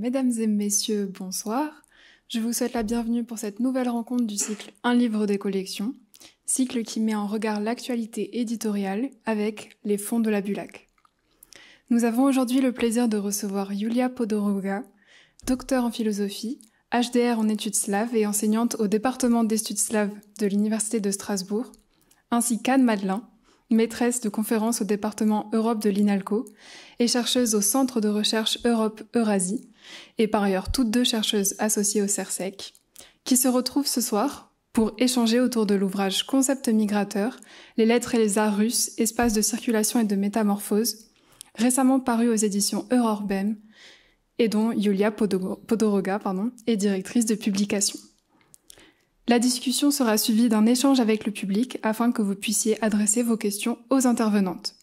Mesdames et messieurs, bonsoir. Je vous souhaite la bienvenue pour cette nouvelle rencontre du cycle Un livre des collections, cycle qui met en regard l'actualité éditoriale avec les fonds de la Bulac. Nous avons aujourd'hui le plaisir de recevoir Yulia Podoroga, docteur en philosophie, HDR en études slaves et enseignante au département d'études slaves de l'Université de Strasbourg, ainsi qu'Anne Madelin, maîtresse de conférences au département Europe de l'INALCO et chercheuse au Centre de recherche Europe-Eurasie, et par ailleurs toutes deux chercheuses associées au CERSEC, qui se retrouvent ce soir pour échanger autour de l'ouvrage Concept migrateur, les lettres et les arts russes, espace de circulation et de métamorphose, récemment paru aux éditions Eurorbem, et dont Yulia Podoroga pardon, est directrice de publication. La discussion sera suivie d'un échange avec le public afin que vous puissiez adresser vos questions aux intervenantes.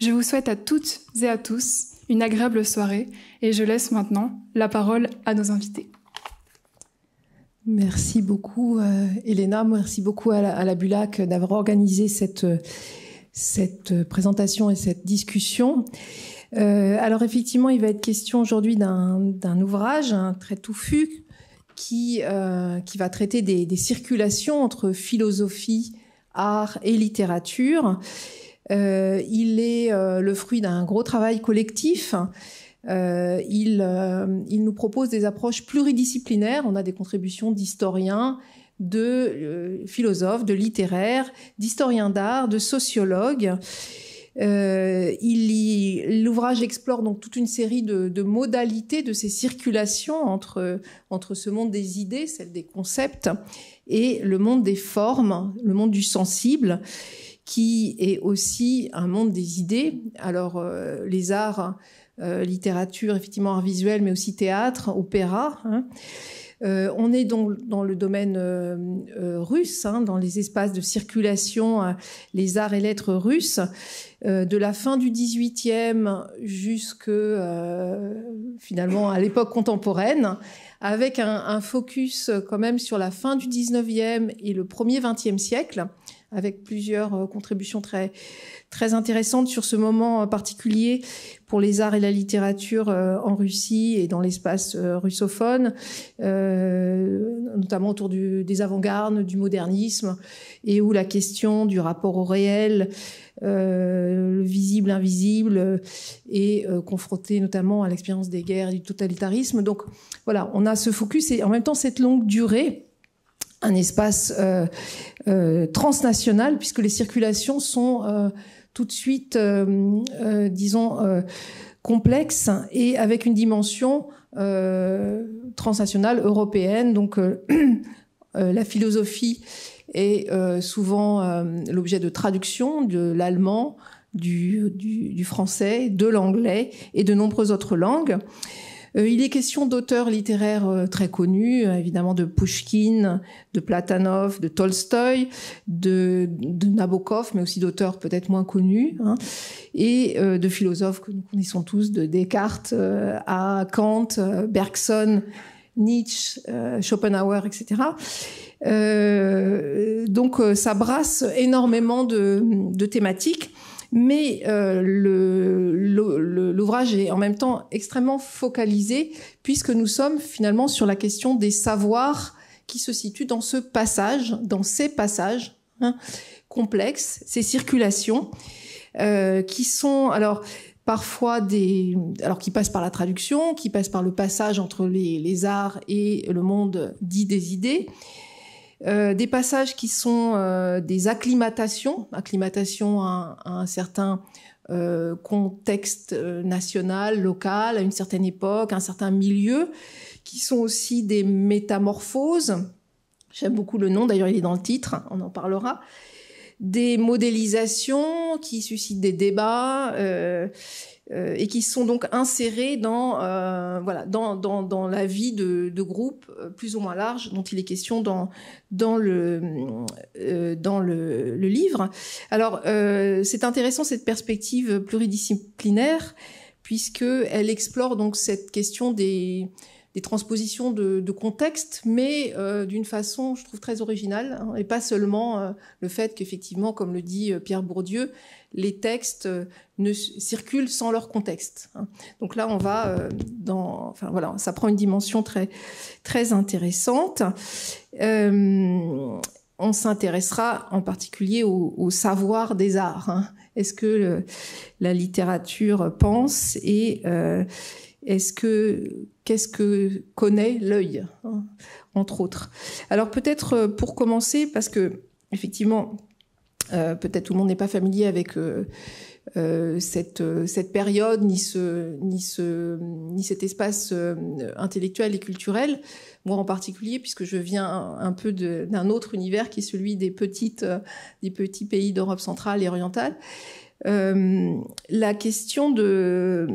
Je vous souhaite à toutes et à tous une agréable soirée et je laisse maintenant la parole à nos invités. Merci beaucoup, euh, Merci beaucoup à la, Bulac d'avoir organisé cette, cette présentation et cette discussion. Euh, alors, effectivement, il va être question aujourd'hui d'un ouvrage très touffu qui, euh, qui va traiter des, des, circulations entre philosophie, art et littérature. Euh, il est euh, le fruit d'un gros travail collectif. Euh, il, euh, il, nous propose des approches pluridisciplinaires. On a des contributions d'historiens, de philosophes, de littéraires, d'historiens d'art, de sociologues. L'ouvrage explore donc toute une série de, de, modalités de ces circulations entre, entre ce monde des idées, celle des concepts, et le monde des formes, le monde du sensible qui est aussi un monde des idées. Alors euh, les arts, euh, littérature, effectivement art visuel, mais aussi théâtre, opéra. Hein. Euh, on est donc dans le domaine russe, hein, dans les espaces de circulation, les arts et lettres russes, de la fin du 18e jusque finalement à l'époque contemporaine, avec un, un, focus quand même sur la fin du 19e et le premier 20e siècle avec plusieurs euh, contributions très, très intéressantes sur ce moment euh, particulier pour les arts et la littérature euh, en Russie et dans l'espace russophone, notamment autour du, des avant-gardes, du modernisme, et où la question du rapport au réel, le visible, invisible, est confrontée notamment à l'expérience des guerres et du totalitarisme. Donc voilà, on a ce focus et en même temps cette longue durée un espace euh, euh, transnational puisque les circulations sont euh, tout de suite, euh, euh, disons, euh, complexes et avec une dimension transnationale européenne. Donc la philosophie est souvent l'objet de traduction de l'allemand, du, du, du français, de l'anglais et de nombreuses autres langues. Euh, il est question d'auteurs littéraires euh, très connus, euh, évidemment de Pushkin, de Platonov, de Tolstoï, de, Nabokov, mais aussi d'auteurs peut-être moins connus, hein, et de philosophes que nous connaissons tous, de Descartes à Kant, Bergson, Nietzsche, Schopenhauer, etc. donc ça brasse énormément de thématiques. Mais euh, l'ouvrage est en même temps extrêmement focalisé puisque nous sommes finalement sur la question des savoirs qui se situent dans ce passage, dans ces passages hein, complexes, ces circulations euh, qui sont alors parfois des alors qui passent par la traduction, qui passent par le passage entre les arts et le monde dit des idées euh, des passages qui sont euh, des acclimatations, acclimatations à, un certain euh, contexte national, local, à une certaine époque, à un certain milieu, qui sont aussi des métamorphoses. J'aime beaucoup le nom, d'ailleurs il est dans le titre, on en parlera. Des modélisations qui suscitent des débats euh, et qui sont donc insérés dans, euh, voilà, dans, dans, dans, la vie de, de groupes euh, plus ou moins larges dont il est question dans, dans, le, euh, dans le, le, livre. Alors, euh, c'est intéressant cette perspective pluridisciplinaire puisqu'elle explore donc cette question des, des transpositions de, contexte, mais euh, d'une façon, je trouve, très originale, hein, et pas seulement euh, le fait qu'effectivement, comme le dit euh, Pierre Bourdieu, les textes ne circulent sans leur contexte. Hein. Donc là, on va dans, enfin voilà, ça prend une dimension très très intéressante. on s'intéressera en particulier au, savoir des arts. Hein. Est-ce que la littérature pense et est-ce que qu'est-ce que connaît l'œil, hein, entre autres. Alors peut-être euh, pour commencer, parce que effectivement, euh, peut-être tout le monde n'est pas familier avec euh, cette, cette période, ni, ce, ni, ce, ni cet espace intellectuel et culturel. Moi en particulier, puisque je viens un, peu d'un autre univers qui est celui des, petites, des petits pays d'Europe centrale et orientale. Euh, la question de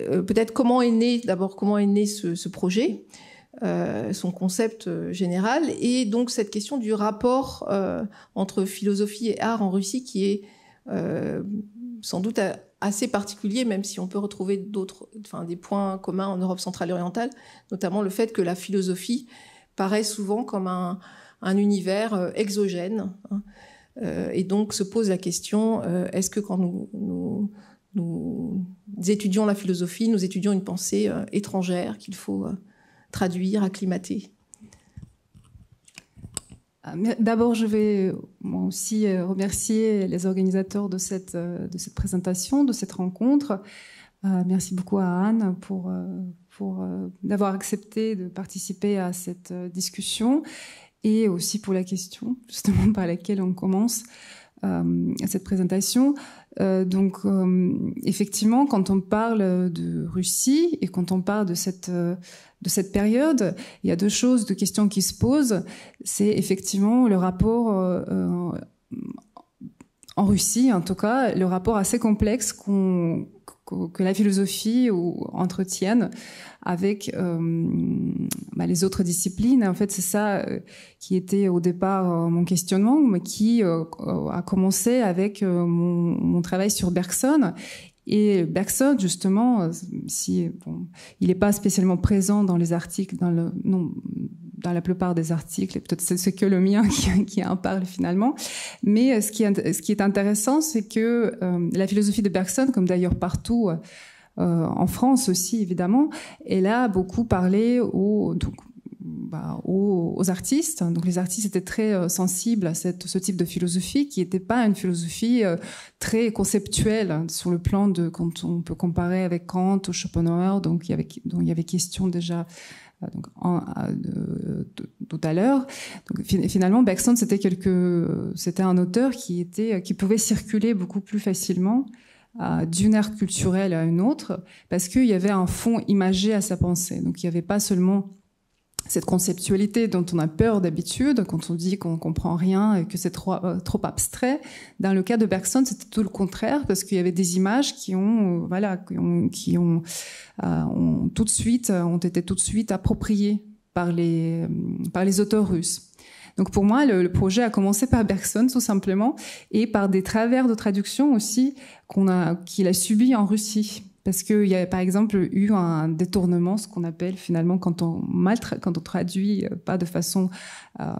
euh, peut-être comment est né d'abord comment est né ce, projet, euh, son concept général, et donc cette question du rapport entre philosophie et art en Russie qui est sans doute assez particulier, même si on peut retrouver d'autres, enfin des points communs en Europe centrale et orientale, notamment le fait que la philosophie paraît souvent comme un, univers exogène. Hein, euh, et donc se pose la question, euh, est-ce que quand nous, étudions la philosophie, nous étudions une pensée euh, étrangère qu'il faut traduire, acclimater ah, D'abord, je vais moi aussi remercier les organisateurs de cette, de cette présentation, de cette rencontre. merci beaucoup à Anne pour, d'avoir accepté de participer à cette discussion et aussi pour la question justement par laquelle on commence euh, cette présentation. Euh, donc euh, effectivement, quand on parle de Russie et quand on parle de cette euh, de cette période, il y a deux choses, deux questions qui se posent. C'est effectivement le rapport euh, en Russie, en tout cas, le rapport assez complexe qu'on que la philosophie entretienne avec euh, bah, les autres disciplines. En fait, c'est ça euh, qui était au départ euh, mon questionnement, mais qui a commencé avec mon, travail sur Bergson. Et Bergson, justement, si bon, il n'est pas spécialement présent dans les articles, dans le non, dans la plupart des articles, et peut-être c'est que le mien qui, en parle finalement. Mais euh, ce qui est, ce qui est intéressant, c'est que euh, la philosophie de Bergson, comme d'ailleurs partout euh, en France aussi évidemment, elle a beaucoup parlé aux, donc, bah, aux, artistes. Donc les artistes étaient très sensibles à cette, ce type de philosophie qui n'était pas une philosophie très conceptuelle hein, sur le plan de quand on peut comparer avec Kant ou Schopenhauer. Donc il y avait, donc, il y avait question déjà euh, donc en, euh, tout à l'heure. Finalement, Baxton, c'était quelque, c'était un auteur qui était, qui pouvait circuler beaucoup plus facilement euh, d'une ère culturelle à une autre parce qu'il y avait un fond imagé à sa pensée. Donc il n'y avait pas seulement cette conceptualité dont on a peur d'habitude, quand on dit qu'on comprend rien et que c'est euh, trop, abstrait. Dans le cas de Bergson, c'était tout le contraire, parce qu'il y avait des images qui ont, euh, voilà, qui euh, ont, tout de suite, ont été tout de suite appropriées par les, par les auteurs russes. Donc pour moi, le, projet a commencé par Bergson tout simplement et par des travers de traduction aussi qu'on a, qu'il a subi en Russie parce qu'il y a par exemple eu un détournement, ce qu'on appelle finalement quand on quand on traduit euh, pas de façon euh,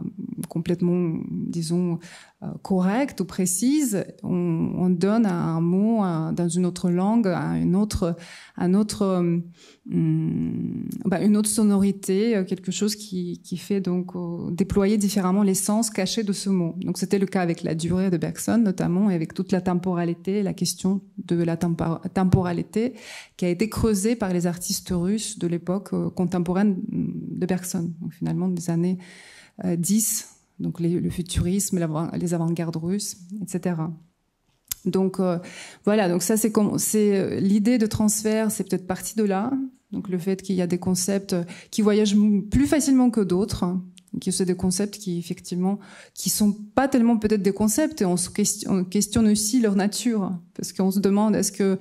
complètement, disons, euh, correcte ou précise, on, on donne un mot dans une autre langue, à une autre, un autre, euh, hmm, bah, une autre sonorité, euh, quelque chose qui, qui fait donc déployer différemment les sens cachés de ce mot. Donc c'était le cas avec la durée de Bergson notamment et avec toute la temporalité, la question de la temporalité qui a été creusée par les artistes russes de l'époque contemporaine hmm, de Bergson. Donc finalement des années 10 donc le futurisme, les avant-gardes russes, etc. Donc euh, voilà, donc ça c'est c'est euh, l'idée de transfert, c'est peut-être partie de là. Donc le fait qu'il y a des concepts euh, qui voyagent plus facilement que d'autres, hein qui sont des concepts qui effectivement qui sont pas tellement peut-être des concepts et on se questionne, aussi leur nature parce qu'on se demande est-ce que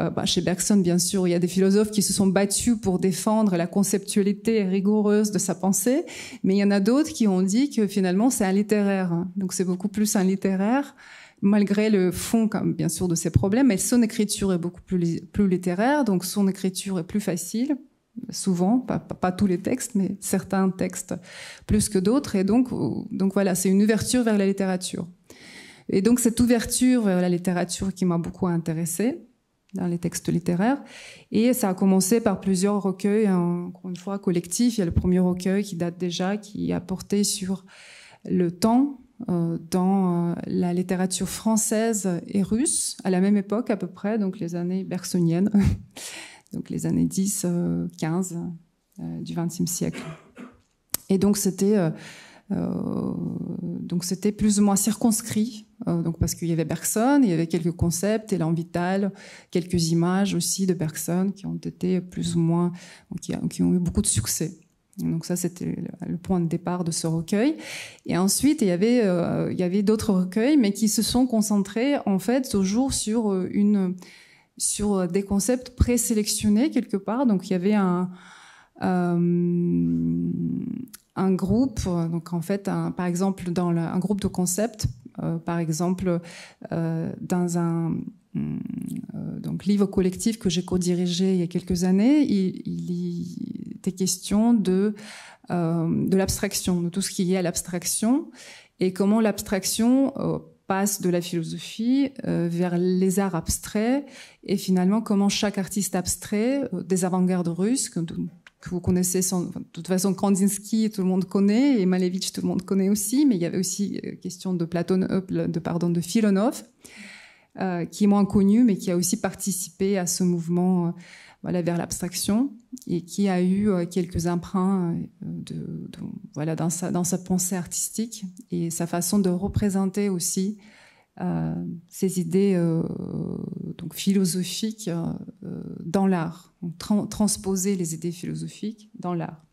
euh, bah, chez Bergson bien sûr il y a des philosophes qui se sont battus pour défendre la conceptualité rigoureuse de sa pensée mais il y en a d'autres qui ont dit que finalement c'est un littéraire donc c'est beaucoup plus un littéraire malgré le fond comme, bien sûr de ses problèmes mais son écriture est beaucoup plus plus littéraire donc son écriture est plus facile souvent, pas, tous les textes, mais certains textes plus que d'autres. Et donc, voilà, c'est une ouverture vers la littérature. Et donc cette ouverture vers la littérature qui m'a beaucoup intéressée dans les textes littéraires. Et ça a commencé par plusieurs recueils, hein, encore une fois, collectifs. Il y a le premier recueil qui date déjà, qui a porté sur le temps euh, dans euh, la littérature française et russe, à la même époque à peu près, donc les années bersoniennes donc les années 10, 15 euh, euh, du XXe siècle. Et donc c'était euh, donc c'était plus ou moins circonscrit, donc parce qu'il y avait Bergson, il y avait quelques concepts, en vital, quelques images aussi de Bergson qui ont été plus ou moins, qui, ont eu beaucoup de succès. Donc ça, c'était le point de départ de ce recueil. Et ensuite, il y avait, il y avait d'autres recueils, mais qui se sont concentrés en fait toujours sur une sur euh, des concepts présélectionnés quelque part. Donc il y avait un, euh, un groupe, donc en fait, un, par exemple, dans un groupe de concepts, euh, par exemple, dans un donc livre collectif que j'ai co-dirigé il y a quelques années, il, était question de, de l'abstraction, de tout ce qui est à l'abstraction et comment l'abstraction passe de la philosophie euh, vers les arts abstraits et finalement comment chaque artiste abstrait euh, des avant-gardes russes que, vous connaissez sans, de toute façon Kandinsky tout le monde connaît et Malevich tout le monde connaît aussi mais il y avait aussi euh, question de Platon de pardon de Filonov qui est moins connu mais qui a aussi participé à ce mouvement voilà, vers l'abstraction et qui a eu euh, quelques emprunts euh, de, voilà, dans, sa, dans sa pensée artistique et sa façon de représenter aussi euh, ses idées donc philosophiques dans l'art, transposer les idées philosophiques dans l'art.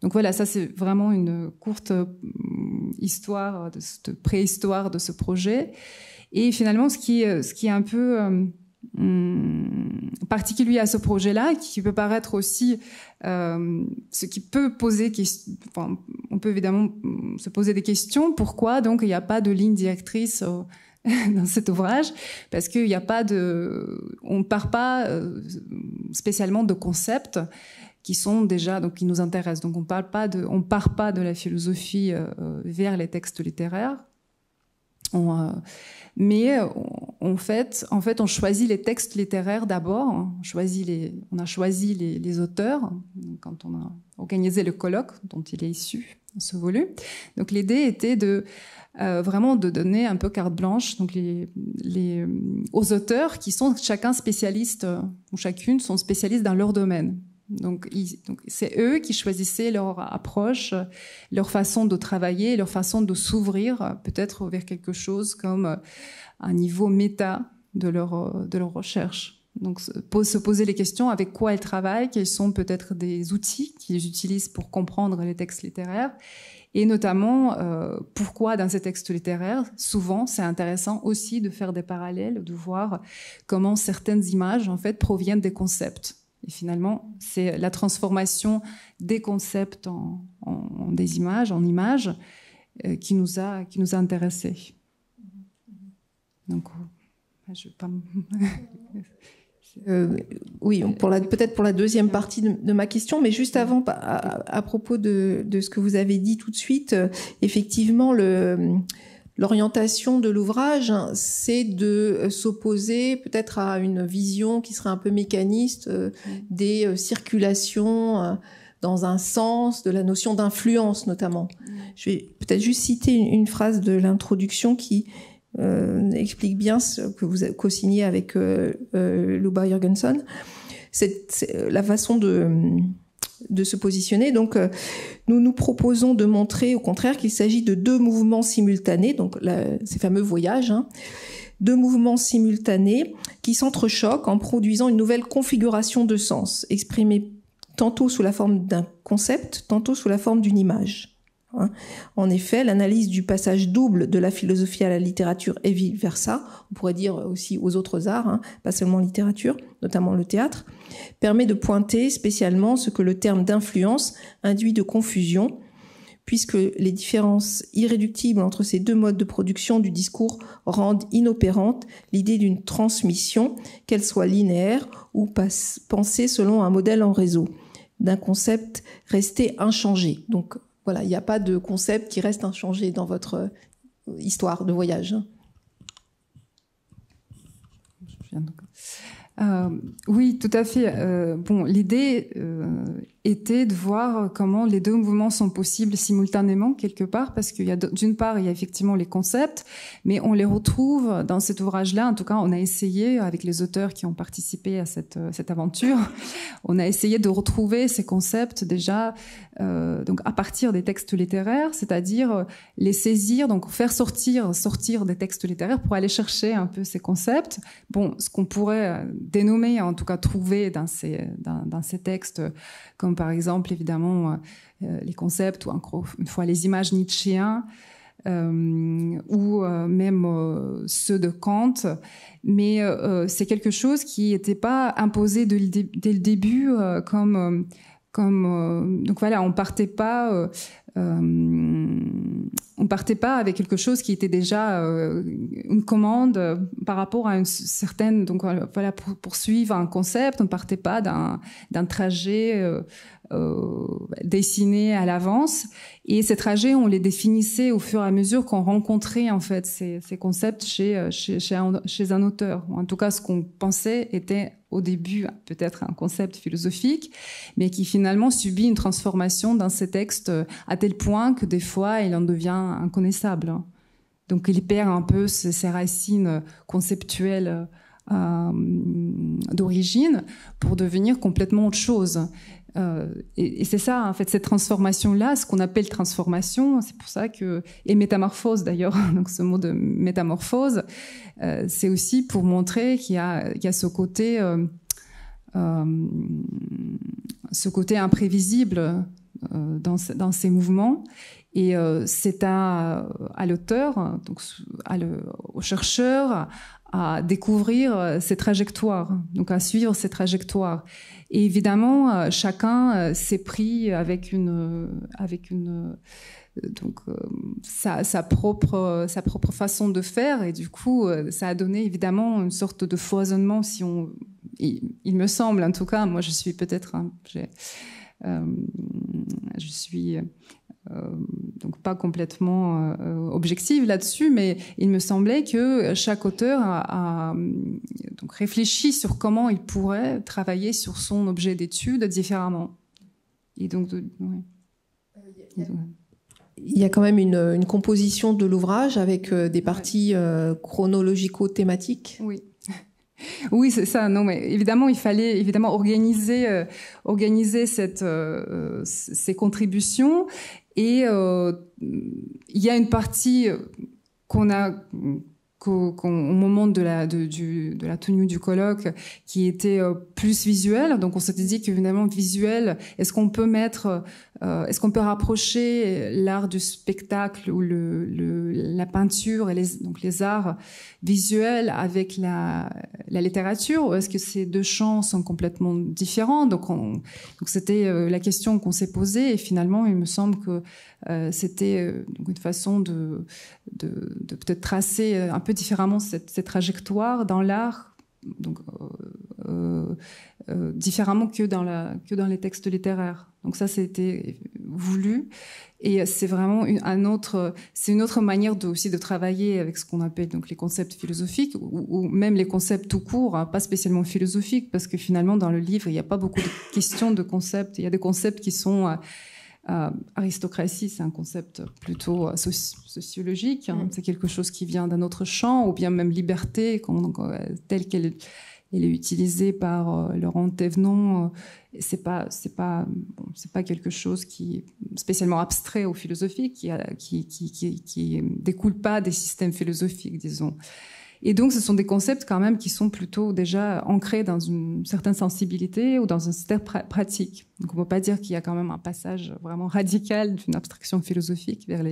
Donc voilà, ça c'est vraiment une courte histoire, de cette préhistoire de ce projet. Et finalement, ce qui, ce qui est un peu Hmm, particulier à ce projet-là, qui peut paraître aussi euh, ce qui peut poser, enfin, on peut évidemment hmm, se poser des questions. Pourquoi donc il n'y a pas de ligne directrice euh, dans cet ouvrage Parce qu'il n'y a pas de, on part pas euh, spécialement de concepts qui sont déjà donc qui nous intéressent. Donc on parle pas de, on part pas de la philosophie vers les textes littéraires. Euh, mais euh, fait, en fait, on choisit les textes littéraires d'abord. Hein. on, a choisi les, auteurs quand on a organisé le colloque dont il est issu ce volume. Donc l'idée était de euh, vraiment de donner un peu carte blanche aux auteurs qui sont chacun spécialistes ou chacune sont spécialistes dans leur domaine. Donc, c'est eux qui choisissaient leur approche, leur façon de travailler, leur façon de s'ouvrir peut-être vers quelque chose comme euh, un niveau méta de leur, euh, de leur recherche. Donc, se poser les questions avec quoi elles travaillent, quels sont peut-être des outils qu'ils utilisent pour comprendre les textes littéraires, et notamment euh, pourquoi dans ces textes littéraires, souvent, c'est intéressant aussi de faire des parallèles, de voir comment certaines images en fait proviennent des concepts et finalement, c'est la transformation des concepts en, des images, en images, euh, qui nous a, qui nous a intéressés. Donc, euh, je vais pas. Euh, oui, peut-être pour la deuxième partie de, ma question, mais juste avant, à, propos de, ce que vous avez dit tout de suite, effectivement, le L'orientation de l'ouvrage, c'est de euh, s'opposer peut-être à une vision qui serait un peu mécaniste euh, des euh, circulations dans un sens, de la notion d'influence notamment. Je vais peut-être juste citer une, phrase de l'introduction qui explique bien ce que vous co-signez avec Luba Jorgensen. C'est la façon de... Hum, de se positionner. Donc, euh, nous nous proposons de montrer, au contraire, qu'il s'agit de deux mouvements simultanés, donc ces fameux voyages, hein. deux mouvements simultanés qui s'entrechoquent en produisant une nouvelle configuration de sens, exprimée tantôt sous la forme d'un concept, tantôt sous la forme d'une image. Hein. En effet, l'analyse du passage double de la philosophie à la littérature et vice-versa, on pourrait dire aussi aux autres arts, hein, pas seulement littérature, notamment le théâtre, permet de pointer spécialement ce que le terme d'influence induit de confusion, puisque les différences irréductibles entre ces deux modes de production du discours rendent inopérante l'idée d'une transmission, qu'elle soit linéaire ou pensée selon un modèle en réseau d'un concept resté inchangé. Donc voilà, il n'y a pas de concept qui reste inchangé dans votre euh, histoire de voyage. Euh, oui, tout à fait. Euh, bon, l'idée était de voir comment les deux mouvements sont possibles simultanément quelque part, parce qu'il y a d'une part, il y a effectivement les concepts, mais on les retrouve dans cet ouvrage-là. En tout cas, on a essayé, avec les auteurs qui ont participé à cette, euh, cette aventure, on a essayé de retrouver ces concepts déjà euh, donc à partir des textes littéraires, c'est-à-dire euh, les saisir, donc faire sortir, sortir des textes littéraires pour aller chercher un peu ces concepts. Bon, ce qu'on pourrait dénommer, en tout cas trouver dans ces, dans, ces textes, comme par exemple évidemment euh, euh, les concepts ou une fois les images nietzschéens. Euh, ou même ceux de Kant, mais c'est quelque chose qui n'était pas imposé dès le début comme comme donc voilà on partait pas on euh, on partait pas avec quelque chose qui était déjà euh, une commande euh, par rapport à une certaine donc voilà pour poursuivre un concept on partait pas d'un trajet euh, dessinés à l'avance. Et ces trajets, on les définissait au fur et à mesure qu'on rencontrait en fait ces, concepts euh, chez, chez, un, auteur. En tout cas, ce qu'on pensait était au début peut-être un concept philosophique, mais qui finalement subit une transformation dans ces textes euh, à tel point que des fois, il en devient inconnaissable. Hein. Donc il perd un peu ses racines conceptuelles d'origine pour devenir complètement autre chose. Euh, et, c'est ça, en fait, cette transformation-là, ce qu'on appelle transformation, c'est pour ça que et métamorphose d'ailleurs, donc ce mot de métamorphose, euh, c'est aussi pour montrer qu'il y a, ce côté, euh, ce côté imprévisible dans, ces mouvements. Et c'est à, l'auteur, donc au chercheur, à découvrir ces trajectoires, donc à suivre ces trajectoires. Et évidemment, euh, chacun euh, s'est pris avec une, euh, avec une, donc sa, propre, sa propre façon de faire. Et du coup, ça a donné évidemment une sorte de foisonnement, si on, il, me semble en tout cas. Moi, je suis peut-être, je suis euh, donc pas complètement euh, objective là-dessus, mais il me semblait que chaque auteur a, donc réfléchi sur comment il pourrait travailler sur son objet d'étude différemment. Et donc, euh, il y a quand même une, composition de l'ouvrage avec des parties chronologico-thématiques. Oui. Oui, c'est ça. Non, mais évidemment, il fallait évidemment organiser, organiser cette, ces contributions et euh, il y a une partie euh, qu'on a au moment de la, de, tenue du colloque qui était euh, plus visuelle. Donc on s'était dit que finalement visuel, est-ce qu'on peut mettre euh, est-ce qu'on peut rapprocher euh, l'art du spectacle ou le, la peinture et les, donc les arts visuels avec la, littérature ou est-ce que ces deux champs sont complètement différents Donc c'était euh, la question qu'on s'est posée et finalement il me semble que c'était une façon de, de, peut-être tracer un peu différemment cette, cette trajectoire dans l'art donc euh, différemment que dans, la, que dans les textes littéraires. Donc ça, c'était voulu. Et c'est vraiment une, un autre, c'est une autre manière de, aussi de travailler avec ce qu'on appelle donc les concepts philosophiques ou, même les concepts tout court, hein, pas spécialement philosophiques, parce que finalement dans le livre il n'y a pas beaucoup de questions de concepts. Il y a des concepts qui sont euh, euh, aristocratie, c'est un concept plutôt sociologique. Hein. Mm. c'est quelque chose qui vient d'un autre champ, ou bien même liberté, telle qu'elle il est utilisé par euh, Laurent Thévenon. Euh, c'est pas, c'est pas, c'est pas quelque chose qui est spécialement abstrait ou philosophique, qui, qui, découle pas des systèmes philosophiques, disons. Et donc, ce sont des concepts quand même qui sont plutôt déjà ancrés dans une certaine sensibilité ou dans un certain pratique. Donc, on ne peut pas dire qu'il y a quand même un passage vraiment radical d'une abstraction philosophique vers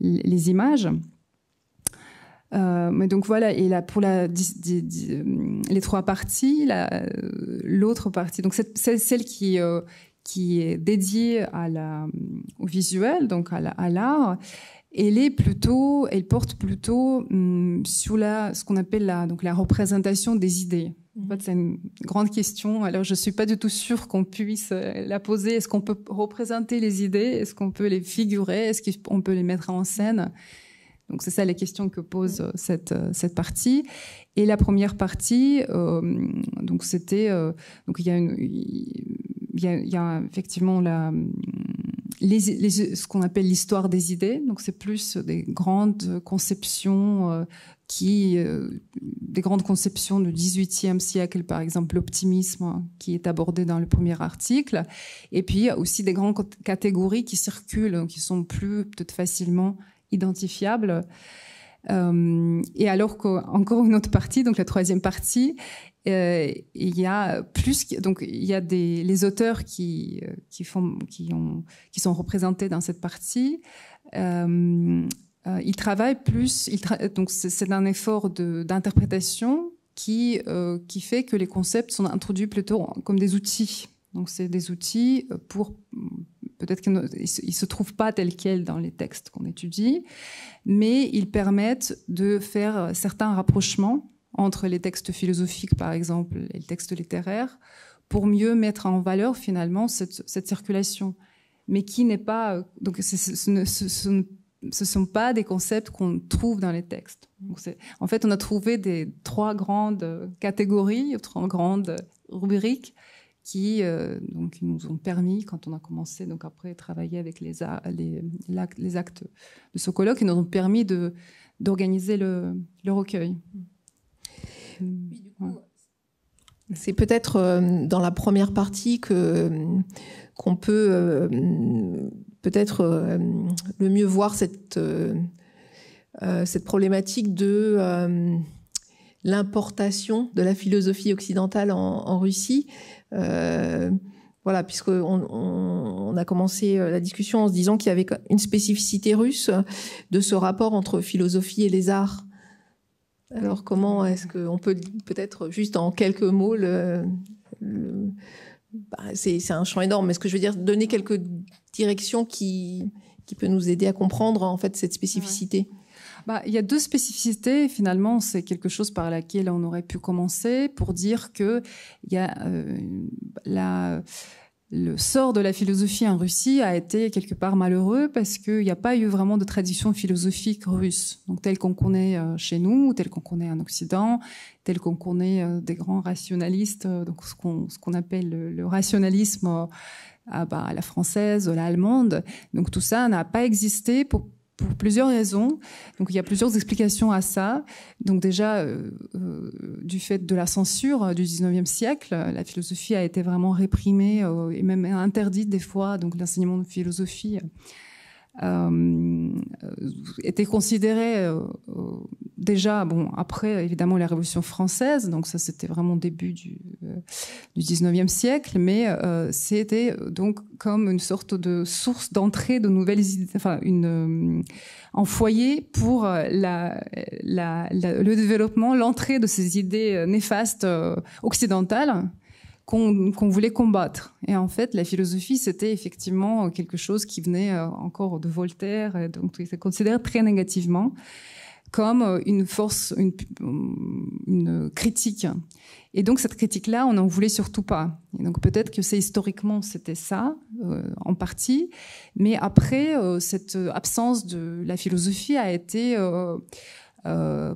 les images. Euh, mais donc voilà, et là pour euh, les trois parties, euh, l'autre partie, donc celle qui, qui est dédiée à la, au visuel, donc à l'art, elle est plutôt, elle porte plutôt hum, sur ce qu'on appelle la, donc la représentation des idées. c'est une grande question. Alors, je ne suis pas du tout sûre qu'on puisse la poser. Est-ce qu'on peut représenter les idées Est-ce qu'on peut les figurer Est-ce qu'on peut les mettre en scène donc c'est ça les questions que pose mm. euh, euh, cette, partie. Et la première partie, euh, donc c'était il y a effectivement la ce qu'on appelle l'histoire des idées. Donc, c'est plus des grandes conceptions qui, des grandes conceptions du XVIIIe siècle, par exemple l'optimisme hein, qui est abordé dans le premier article, et puis aussi des grandes catégories qui circulent, hein, qui sont plus peut-être facilement identifiable euh, et alors qu'encore une autre partie, donc la troisième partie, euh, il y a plus, donc il y a des les auteurs qui euh, qui font, qui ont, qui sont représentés dans cette partie. ils travaillent plus, donc c'est un effort d'interprétation qui qui fait que les concepts sont introduits plutôt comme des outils donc c'est des outils euh, pour mm, peut-être qu'ils ne se trouvent pas tels quels dans les textes qu'on étudie, mais ils permettent de faire euh, certains rapprochements entre les textes philosophiques, par exemple, et les textes littéraires, pour mieux mettre en valeur finalement cette, circulation, mais qui n'est pas euh, donc ce, ne sont pas des concepts qu'on trouve dans les textes. en fait, on a trouvé des trois grandes catégories, trois grandes rubriques qui euh, donc, nous ont permis, quand on a commencé donc après travailler avec les, les, actes de ce colloque, ils nous ont permis d'organiser le, le, recueil. Mm. Mm. C'est peut-être euh, dans la première partie que euh, qu'on peut peut-être le mieux voir cette cette problématique de l'importation de la philosophie occidentale en, en Russie. Euh, voilà, puisqu'on on, a commencé euh, la discussion en se disant qu'il y avait une spécificité russe de ce rapport entre philosophie et les arts. Alors comment est-ce qu'on peut peut-être juste en quelques mots bah, c'est un champ énorme, mais ce que je veux dire, donner quelques directions qui, qui peut nous aider à comprendre en fait cette spécificité bah, Il y a deux spécificités. Finalement, c'est quelque chose par laquelle on aurait pu commencer pour dire que il y a, euh, la, le sort de la philosophie en Russie a été quelque part malheureux parce qu'il n'y a pas eu vraiment de tradition philosophique russe, donc telle qu'on connaît euh, chez nous, telle qu'on connaît en Occident, telle qu'on connaît euh, des grands rationalistes, donc ce qu'on appelle le, rationalisme ah, bah, à, bah, la française, à allemande. Donc tout ça n'a pas existé pour pour plusieurs raisons. Donc il y a plusieurs explications à ça. Donc déjà, euh, euh, du fait de la censure euh, du 19e siècle, la philosophie a été vraiment réprimée et même interdite des fois. Donc l'enseignement de philosophie euh, était considéré euh, euh, déjà, bon, après évidemment la Révolution française, donc ça c'était vraiment début du, du 19e siècle, mais c'était donc comme une sorte de source d'entrée de nouvelles idées, enfin une, un foyer pour la, la, le développement, l'entrée de ces idées néfastes occidentales qu'on voulait combattre. Et en fait, la philosophie, c'était effectivement quelque chose qui venait euh, encore de Voltaire, et donc il était considéré très négativement comme euh, une force, euh, une, critique. Et donc cette critique-là, on n'en voulait surtout pas. Et donc peut-être que c'est historiquement c'était ça en partie, mais après cette absence de la philosophie a été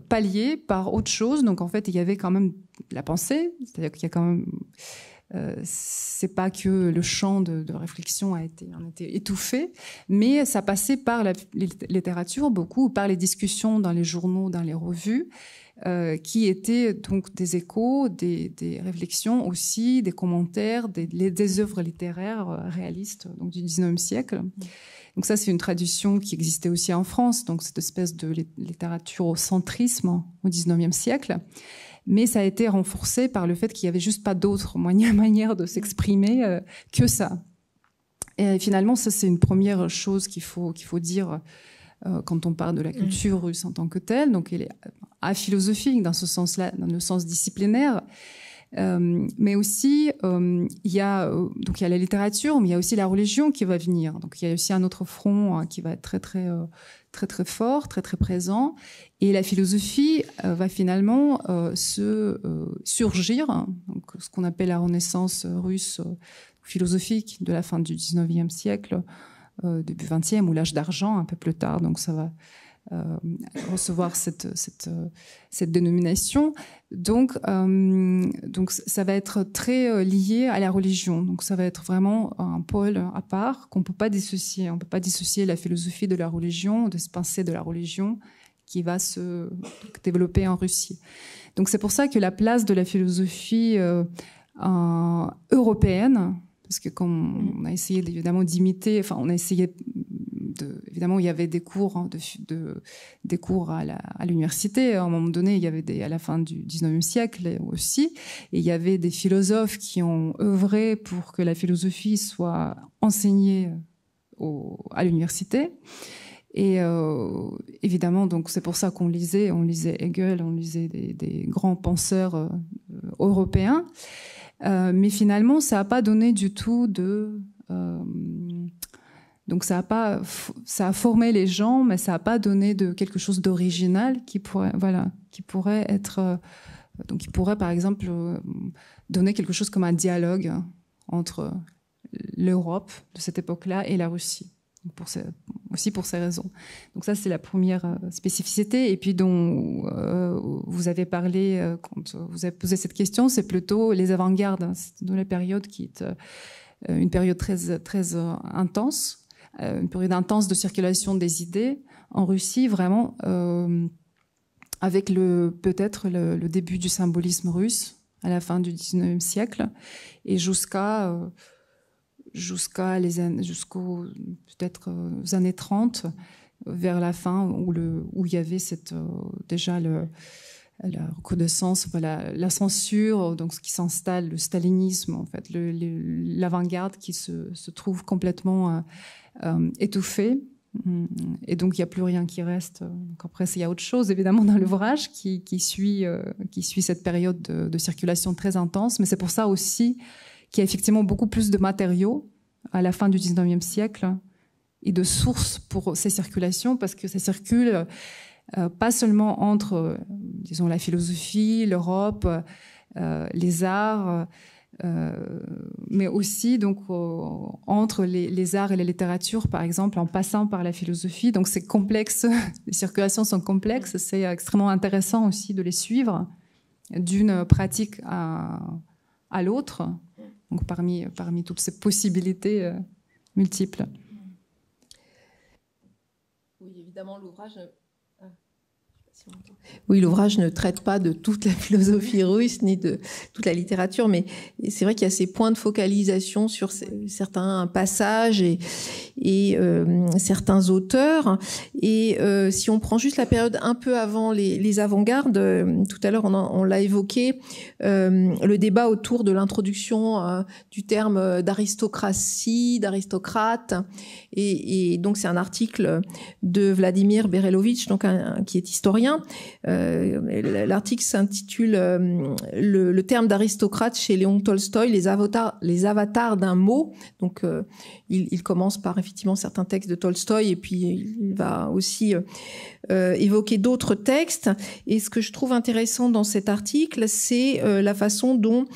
palliée par autre chose. Donc en fait, il y avait quand même la pensée, c'est-à-dire qu'il y a quand même. Euh, c'est pas que le champ de, réflexion a été, étouffé, mais ça passait par la littérature beaucoup, par les discussions dans les journaux, dans les revues, euh, qui étaient donc des échos, des, réflexions aussi, des commentaires, des, œuvres littéraires euh, réalistes donc du 19e siècle. Mm. Donc ça, c'est une tradition qui existait aussi en France, donc cette espèce de littérature au centrisme au 19e siècle mais ça a été renforcé par le fait qu'il n'y avait juste pas d'autre manière de s'exprimer euh, que ça. Et finalement, ça, c'est une première chose qu'il faut, qu'il faut dire euh, quand on parle de la mm. culture russe en tant que telle. Donc, elle est aphilosophique euh, dans ce sens-là, dans le sens disciplinaire. Euh, mais aussi, euh, il y a euh, donc il y a la littérature, mais il y a aussi la religion qui va venir. Donc il y a aussi un autre front hein, qui va être très très très très fort, très très présent, et la philosophie va finalement se surgir. Hein, donc ce qu'on appelle la Renaissance russe philosophique de la fin du 19e siècle, début 20e, ou l'âge d'argent un peu plus tard. Donc ça va euh, recevoir cette, cette, cette, dénomination. Donc, euh, donc, ça va être très euh, lié à la religion. Donc, ça va être vraiment un pôle à part qu'on ne peut pas dissocier. On ne peut pas dissocier la philosophie de la religion, de se penser de la religion qui va se développer en Russie. Donc c'est pour ça que la place de la philosophie européenne parce que comme mm. on a essayé évidemment d'imiter, enfin on a essayé de, évidemment il y avait des cours, hein, de, des cours à l'université. À, un moment donné, il y avait des, à la fin du 19e siècle aussi, et il y avait des philosophes qui ont œuvré pour que la philosophie soit enseignée euh, à l'université. Et euh, évidemment, donc c'est pour ça qu'on lisait, on lisait Hegel, on lisait des, grands penseurs euh, européens. Euh, mais finalement, ça n'a pas donné du tout de. Euh, donc ça a pas, ça a formé les gens, mais ça n'a pas donné de quelque chose d'original qui pourrait, voilà, qui pourrait être, euh, donc qui pourrait par exemple donner quelque chose comme un dialogue entre l'Europe de cette époque-là et la Russie pour aussi pour ces raisons. Donc ça, c'est la première euh, spécificité. Et puis dont euh, vous avez parlé euh, quand vous avez posé cette question, c'est plutôt les avant-gardes. Hein. C'est la période qui est une période très, très intense, une période intense de circulation des idées en Russie, vraiment avec le peut-être le, le, début du symbolisme russe à la fin du 19e siècle et jusqu'à jusqu'à les jusqu'aux peut-être euh, années 30 vers la fin où le où il y avait cette euh, déjà le la reconnaissance, voilà, la censure, donc ce qui s'installe, le stalinisme, en fait, l'avant-garde qui se, se, trouve complètement euh, étouffée. Mm. Et donc, il n'y a plus rien qui reste. après, il y a autre chose, évidemment, dans l'ouvrage qui, qui, suit, qui suit cette période de, de circulation très intense. Mais c'est pour ça aussi qui a effectivement beaucoup plus de matériaux à la fin du 19e siècle et de sources pour ces circulations, parce que ça circule euh, pas seulement entre, euh, disons, la philosophie, l'Europe, euh, les arts, mais aussi donc entre les, arts et la littérature, par exemple, en passant par la philosophie. Donc c'est complexe, les circulations sont complexes, c'est extrêmement intéressant aussi de les suivre d'une pratique à l'autre. Donc parmi, euh, parmi toutes ces possibilités euh, multiples. Oui, évidemment, l'ouvrage oui, l'ouvrage ne traite pas de toute la philosophie russe ni de toute la littérature, mais c'est vrai qu'il y a ces points de focalisation sur certains passages et, euh, certains auteurs. Et euh, si on prend juste la période un peu avant les, avant-gardes, euh, tout à l'heure on, l'a évoqué, le débat autour de l'introduction du terme d'aristocratie, d'aristocrate, et, donc c'est un article de Vladimir Berelovitch, donc qui est historien euh, l'article s'intitule euh, le, terme d'aristocrate chez Léon Tolstoï, les avatars, les avatars d'un mot. Donc, euh, il, commence par effectivement certains textes de Tolstoï et puis il va aussi évoquer d'autres textes. Et ce que je trouve intéressant dans cet article, c'est la façon dont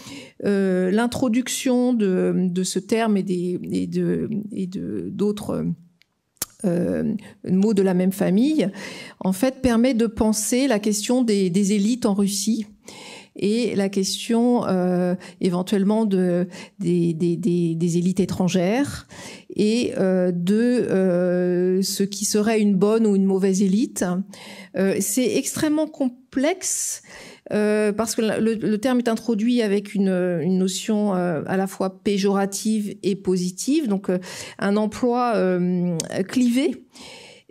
l'introduction de, ce terme et et de d'autres euh, mots de la même famille, en fait, permet de penser la question des, élites en Russie et la question euh, éventuellement de, des, élites étrangères et euh, de euh, ce qui serait une bonne ou une mauvaise élite. c'est extrêmement complexe euh, parce que le, terme est introduit avec une, une notion euh, à la fois péjorative et positive, donc euh, un emploi clivé.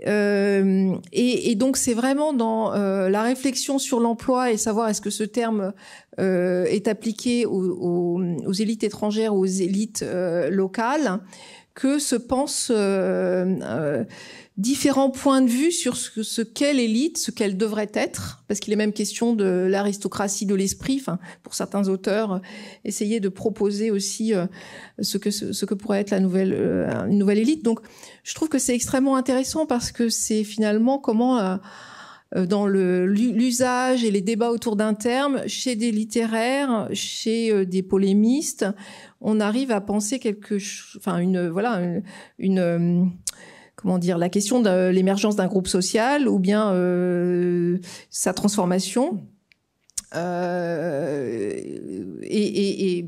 Euh, et, et, donc c'est vraiment dans la réflexion sur l'emploi et savoir est-ce que ce terme est appliqué aux, aux, aux, élites étrangères ou aux élites locales que se pense différents points de vue sur ce, ce qu'est l'élite, ce qu'elle devrait être, parce qu'il est même question de l'aristocratie de l'esprit, enfin, pour certains auteurs, euh, essayer de proposer aussi euh, ce, que, ce, que pourrait être la nouvelle, euh, une nouvelle élite. Donc, je trouve que c'est extrêmement intéressant parce que c'est finalement comment, dans l'usage et les débats autour d'un terme, chez des littéraires, chez des polémistes, on arrive à penser quelque, chose, enfin, une, voilà, une comment dire, la question de l'émergence d'un groupe social ou bien euh, sa transformation. Euh, et, et,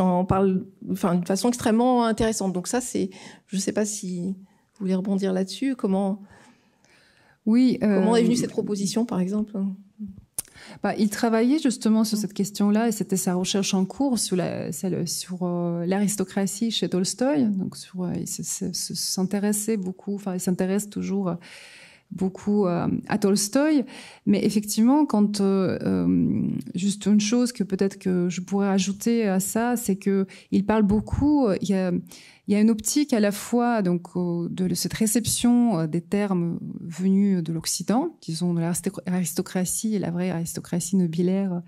en parle enfin, d'une façon extrêmement intéressante. Donc ça, c'est, je ne sais pas si vous voulez rebondir là-dessus. Comment, oui, euh, comment est venue cette proposition, par exemple bah, il travaillait justement sur cette question-là et c'était sa recherche en cours sur euh, l'aristocratie chez Tolstoï. Donc euh, il s'intéressait beaucoup, enfin il s'intéresse toujours euh, beaucoup à Tolstoï. Mais effectivement, quand juste une chose que peut-être que je pourrais ajouter à ça, c'est que il parle beaucoup. Il a il y a une optique à la fois donc de cette réception euh, des termes venus de l'Occident, disons de l'aristocratie, la vraie aristocratie nobilaire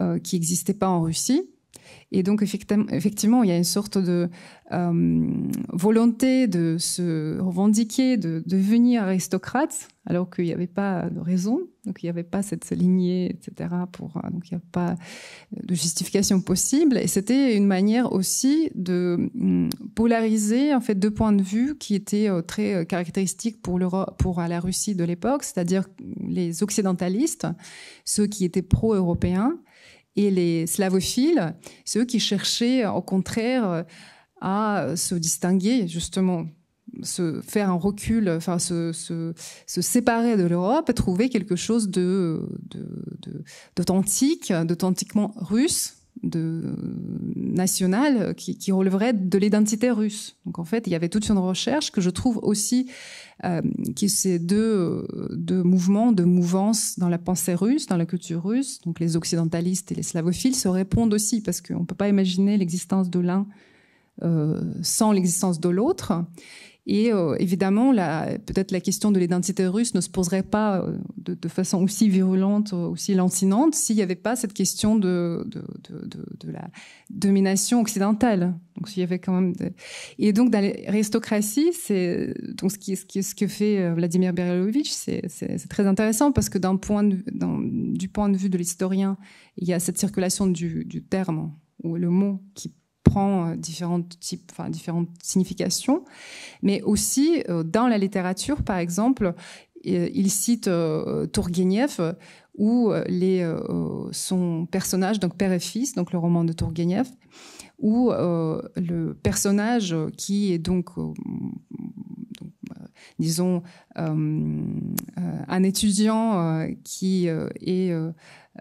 euh, qui n'existait pas en Russie, et donc, effectivement, il y a une sorte de euh, volonté de se revendiquer, de, devenir aristocrate, alors qu'il n'y avait pas de raison. Donc, il n'y avait pas cette lignée, etc. Pour, euh, donc, il n'y a pas de justification possible. Et c'était une manière aussi de mm, polariser, en fait, deux points de vue qui étaient euh, très caractéristiques pour, pour la Russie de l'époque, c'est-à-dire les occidentalistes, ceux qui étaient pro-européens, et les slavophiles, ceux qui cherchaient euh, au contraire euh, à euh, se distinguer justement se faire un recul, enfin se, séparer de l'Europe, trouver quelque chose de, d'authentique, d'authentiquement russe, de national, qui, releverait de l'identité russe. Donc en fait, il y avait toute une recherche que je trouve aussi euh, qui ces euh, deux, mouvements, de mouvances dans la pensée russe, dans la culture russe, donc les occidentalistes et les slavophiles se répondent aussi parce qu'on ne peut pas imaginer l'existence de l'un euh, sans l'existence de l'autre. Et euh, évidemment, peut-être la question de l'identité russe ne se poserait pas euh, de, façon aussi virulente, euh, aussi lancinante, s'il n'y avait pas cette question de, de, la domination occidentale. Donc, s'il y avait quand même Et donc, dans l'aristocratie, c'est donc ce, ce, ce, que fait Vladimir Berelovitch, c'est très intéressant parce que d'un point du point de vue de l'historien, il y a cette circulation du, du terme ou le mot qui prend euh, différentes types, enfin, différentes significations, mais aussi euh, dans la littérature, par exemple, euh, il cite Tourguenieff ou les, son personnage, donc père et fils, donc le roman de Tourguenieff, où le personnage qui est donc, disons, un étudiant qui est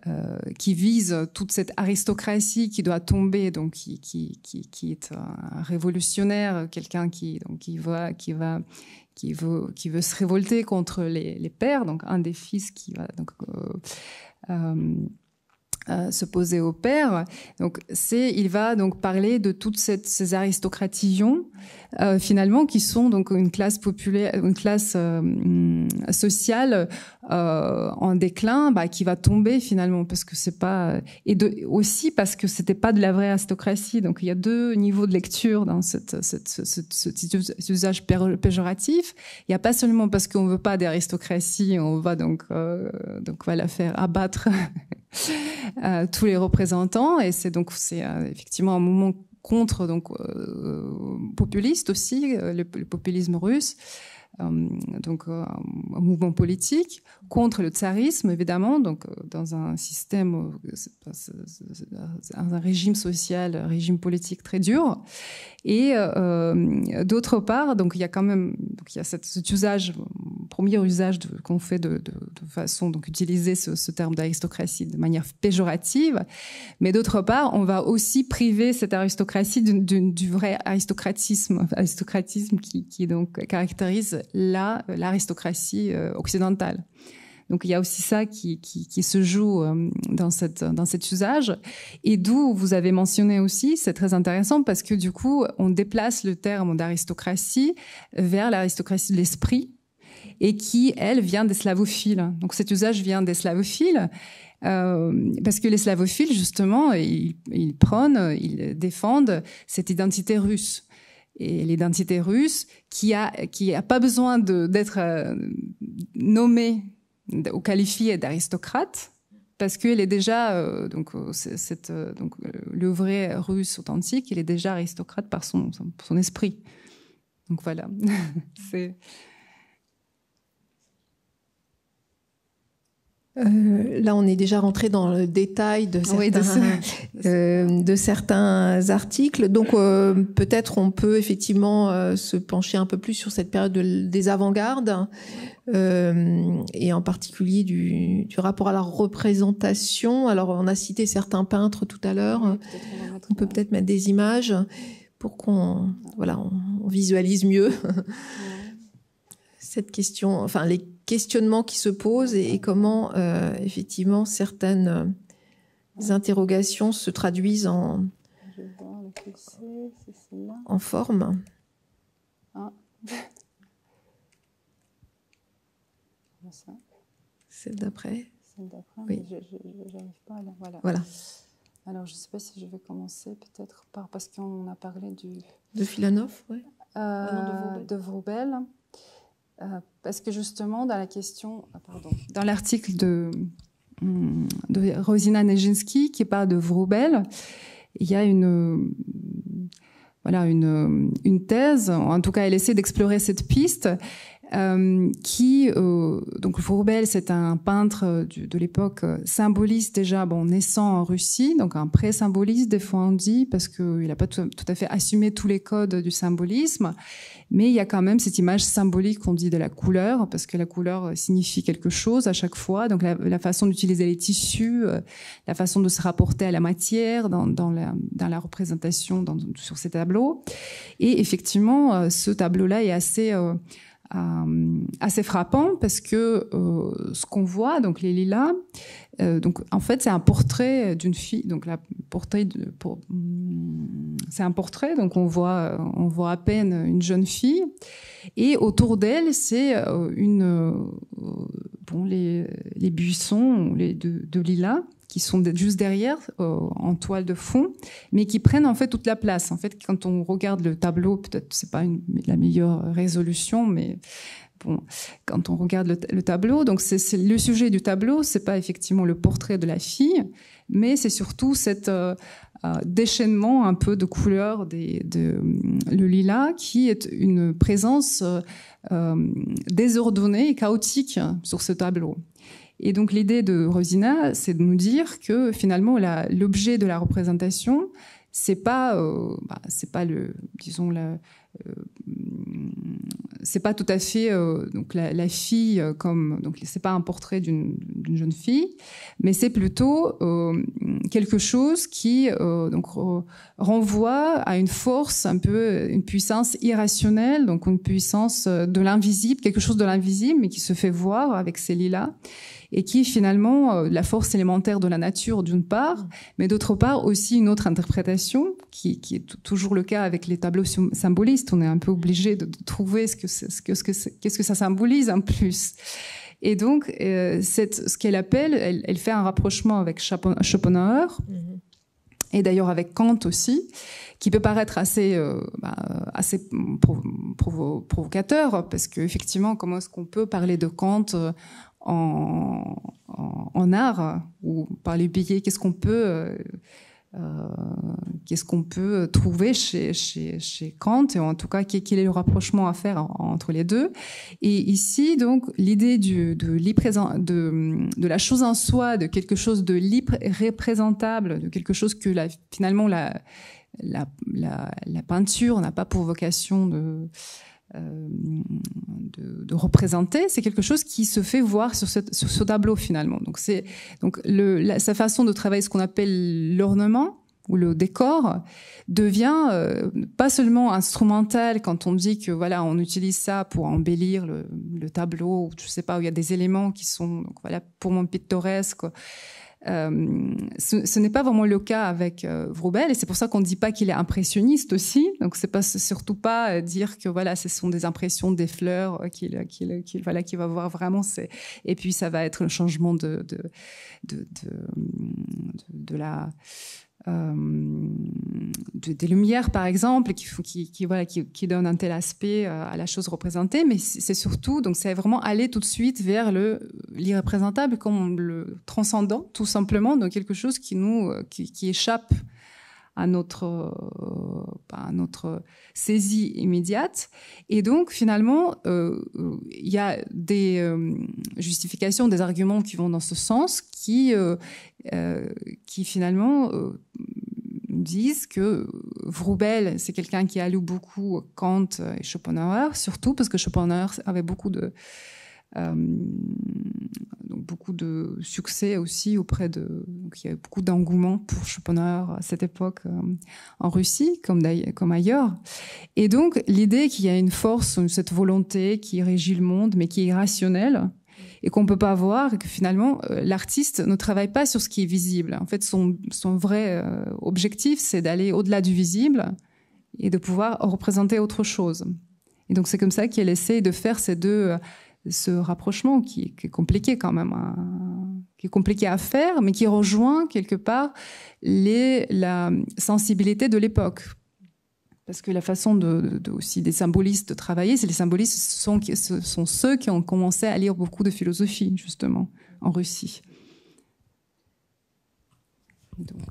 euh, qui vise toute cette aristocratie qui doit tomber, donc qui, qui, qui, qui est un révolutionnaire, quelqu'un qui, donc, qui va, qui va, qui veut, qui veut se révolter contre les, les pères, donc un des fils qui va donc euh, euh, se poser au père. Donc, c'est, il va donc parler de toutes ces aristocratillons, euh, finalement, qui sont donc une classe populaire, une classe euh, sociale euh, en déclin, bah, qui va tomber finalement parce que c'est pas et de, aussi parce que c'était pas de la vraie aristocratie. Donc, il y a deux niveaux de lecture dans cette, cette, cette, cet usage péjoratif. Il n'y a pas seulement parce qu'on veut pas d'aristocratie, on va donc euh, donc va la faire abattre. Euh, tous les représentants. Et c'est donc c'est euh, effectivement un mouvement contre donc euh, populiste aussi, le populisme russe donc un mouvement politique contre le tsarisme, évidemment, donc euh, dans un système, un régime social, un régime politique très dur. Et euh, d'autre part, donc il y a quand même, il y a cet, usage, premier usage qu'on fait de, façon, donc utiliser ce, terme d'aristocratie de manière péjorative, mais d'autre part, on va aussi priver cette aristocratie du, vrai aristocratisme, aristocratisme qui, qui donc caractérise l'aristocratie euh, occidentale. Donc il y a aussi ça qui, se joue euh, dans, cette, dans cet usage. Et d'où vous avez mentionné aussi, c'est très intéressant parce que du coup, on déplace le terme d'aristocratie vers l'aristocratie de l'esprit et qui, elle, vient des slavophiles. Donc cet usage vient des slavophiles. Euh, parce que les slavophiles, justement, ils, prônent, ils défendent cette identité russe et l'identité russe qui n'a qui a pas besoin d'être euh, nommée au qualifié d'aristocrate, parce qu'elle est déjà, euh, donc, euh, cette, euh, donc, le vrai russe authentique, il est déjà aristocrate par son, son esprit. Donc voilà. c'est. Euh, là, on est déjà rentré dans le détail de euh, certains, articles. Donc, euh, peut-être on peut effectivement se pencher un peu plus sur cette période des avant-gardes, et en particulier du, du, rapport à la représentation. Alors, on a cité certains peintres tout à l'heure. on peut peut-être mettre des images pour qu'on voilà, on visualise mieux cette question, enfin les questionnements qui se posent et, comment euh, effectivement certaines euh, interrogations se traduisent en, en forme. Ah. Celle d'après. d'après, pas Voilà. Alors, je ne sais pas si je vais commencer peut-être par... Parce qu'on a parlé du... De Philanoff, oui. Euh, de Vroubel. Euh, parce que justement, dans la question, ah, dans l'article hum, de, Rosina Nijinsky qui parle de Vroubel, il y a une voilà une, une thèse, en tout cas elle essaie d'explorer cette piste euh, qui, euh, donc Fourbel, c'est un peintre euh, de l'époque euh, symboliste déjà, bon, naissant en Russie, donc un pré-symboliste, des fois on dit, parce qu'il n'a pas tout, à fait assumé tous les codes du symbolisme, mais il y a quand même cette image symbolique qu'on dit de la couleur, parce que la couleur signifie quelque chose à chaque fois, donc la, façon d'utiliser les tissus, la façon de se rapporter à la matière dans, dans, la, représentation sur ces tableaux. Et effectivement, ce tableau-là est assez... Euh, assez frappant parce que euh, ce qu'on voit, donc les lilas, euh, donc en fait c'est un portrait d'une fille, donc la portrait pour, mm, c'est un portrait, donc on voit on voit à peine une jeune fille et autour d'elle c'est une bon les, les buissons les de, de lilas qui sont juste derrière, euh, en toile de fond, mais qui prennent en fait toute la place. En fait, quand on regarde le tableau, peut-être c'est pas la meilleure résolution, mais bon, quand on regarde le, tableau, donc c'est, le sujet du tableau, c'est pas effectivement le portrait de la fille, mais c'est surtout cette euh, euh, déchaînement un peu de couleur des, de, le lilas qui est une présence désordonnée et chaotique sur ce tableau. Et donc l'idée de Rosina, c'est de nous dire que finalement l'objet de la représentation, c'est pas euh, bah, c'est pas le disons euh, c'est pas tout à fait euh, donc la, fille comme donc c'est pas un portrait d'une jeune fille mais c'est plutôt quelque chose qui donc renvoie à une force un peu une puissance irrationnelle donc une puissance de l'invisible quelque chose de l'invisible mais qui se fait voir avec ces lilas là et qui finalement euh, la force élémentaire de la nature d'une part, mais d'autre part aussi une autre interprétation qui, est toujours le cas avec les tableaux symbolistes. On est un peu obligé de, trouver ce que ce que qu'est-ce que ça symbolise en plus. Et donc, euh, ce qu'elle appelle, elle, fait un rapprochement avec Schopenhauer. Mm-hmm. et d'ailleurs avec Kant aussi, qui peut paraître assez, euh, bah, assez provocateur, parce qu'effectivement, comment est-ce qu'on peut parler de Kant en, en, art ou par les billets Qu'est-ce qu'on peut euh, euh, qu'est-ce qu'on peut trouver chez, chez, chez, Kant, et en tout cas, quel est le rapprochement à faire entre les deux. Et ici, donc, l'idée de, de, de, la chose en soi, de quelque chose de libre représentable, de quelque chose que la, finalement la, la, la peinture n'a pas pour vocation de euh, de, représenter, c'est quelque chose qui se fait voir sur, ce tableau finalement. Donc, c'est, donc sa façon de travailler ce qu'on appelle l'ornement ou le décor devient euh, pas seulement instrumental quand on dit que voilà on utilise ça pour embellir le, tableau ou je sais pas où il y a des éléments qui sont voilà pour mon pittoresque euh, ce, n'est pas vraiment le cas avec Vroubel euh, et c'est pour ça qu'on ne dit pas qu'il est impressionniste aussi. Donc c'est pas surtout pas euh, dire que voilà ce sont des impressions des fleurs qu'il voilà qu'il va voir vraiment c'est et puis ça va être le changement de, de, de, de la euh, des lumières, par exemple, qui, qui, qui, voilà, qui, qui donnent un tel aspect euh, à la chose représentée, mais c'est surtout, donc c'est vraiment aller tout de suite vers le l'irreprésentable comme le transcendant, tout simplement, donc quelque chose qui nous euh, qui, qui échappe à notre, euh, à notre saisie immédiate. Et donc, finalement, euh, il y a des euh, justifications, des arguments qui vont dans ce sens, qui, qui finalement disent que Vroubel, c'est quelqu'un qui alloue beaucoup Kant et Schopenhauer, surtout parce que Schopenhauer avait beaucoup de euh, donc beaucoup de succès aussi auprès de. il y a beaucoup d'engouement pour Schopenhauer à cette époque euh, en Russie, comme, comme ailleurs. Et donc l'idée qu'il y a une force, cette volonté qui régit le monde, mais qui est irrationnelle, et qu'on peut pas voir, et que finalement euh, l'artiste ne travaille pas sur ce qui est visible. En fait, son, son vrai objectif, c'est d'aller au-delà du visible et de pouvoir représenter autre chose. Et donc c'est comme ça qu'il essaie de faire ces deux ce rapprochement qui est, compliqué quand même, hein, qui est compliqué à faire, mais qui rejoint quelque part les, la sensibilité de l'époque. Parce que la façon de, aussi des symbolistes de travailler, c'est les symbolistes sont, sont ceux qui ont commencé à lire beaucoup de philosophie, justement, en Russie. Donc.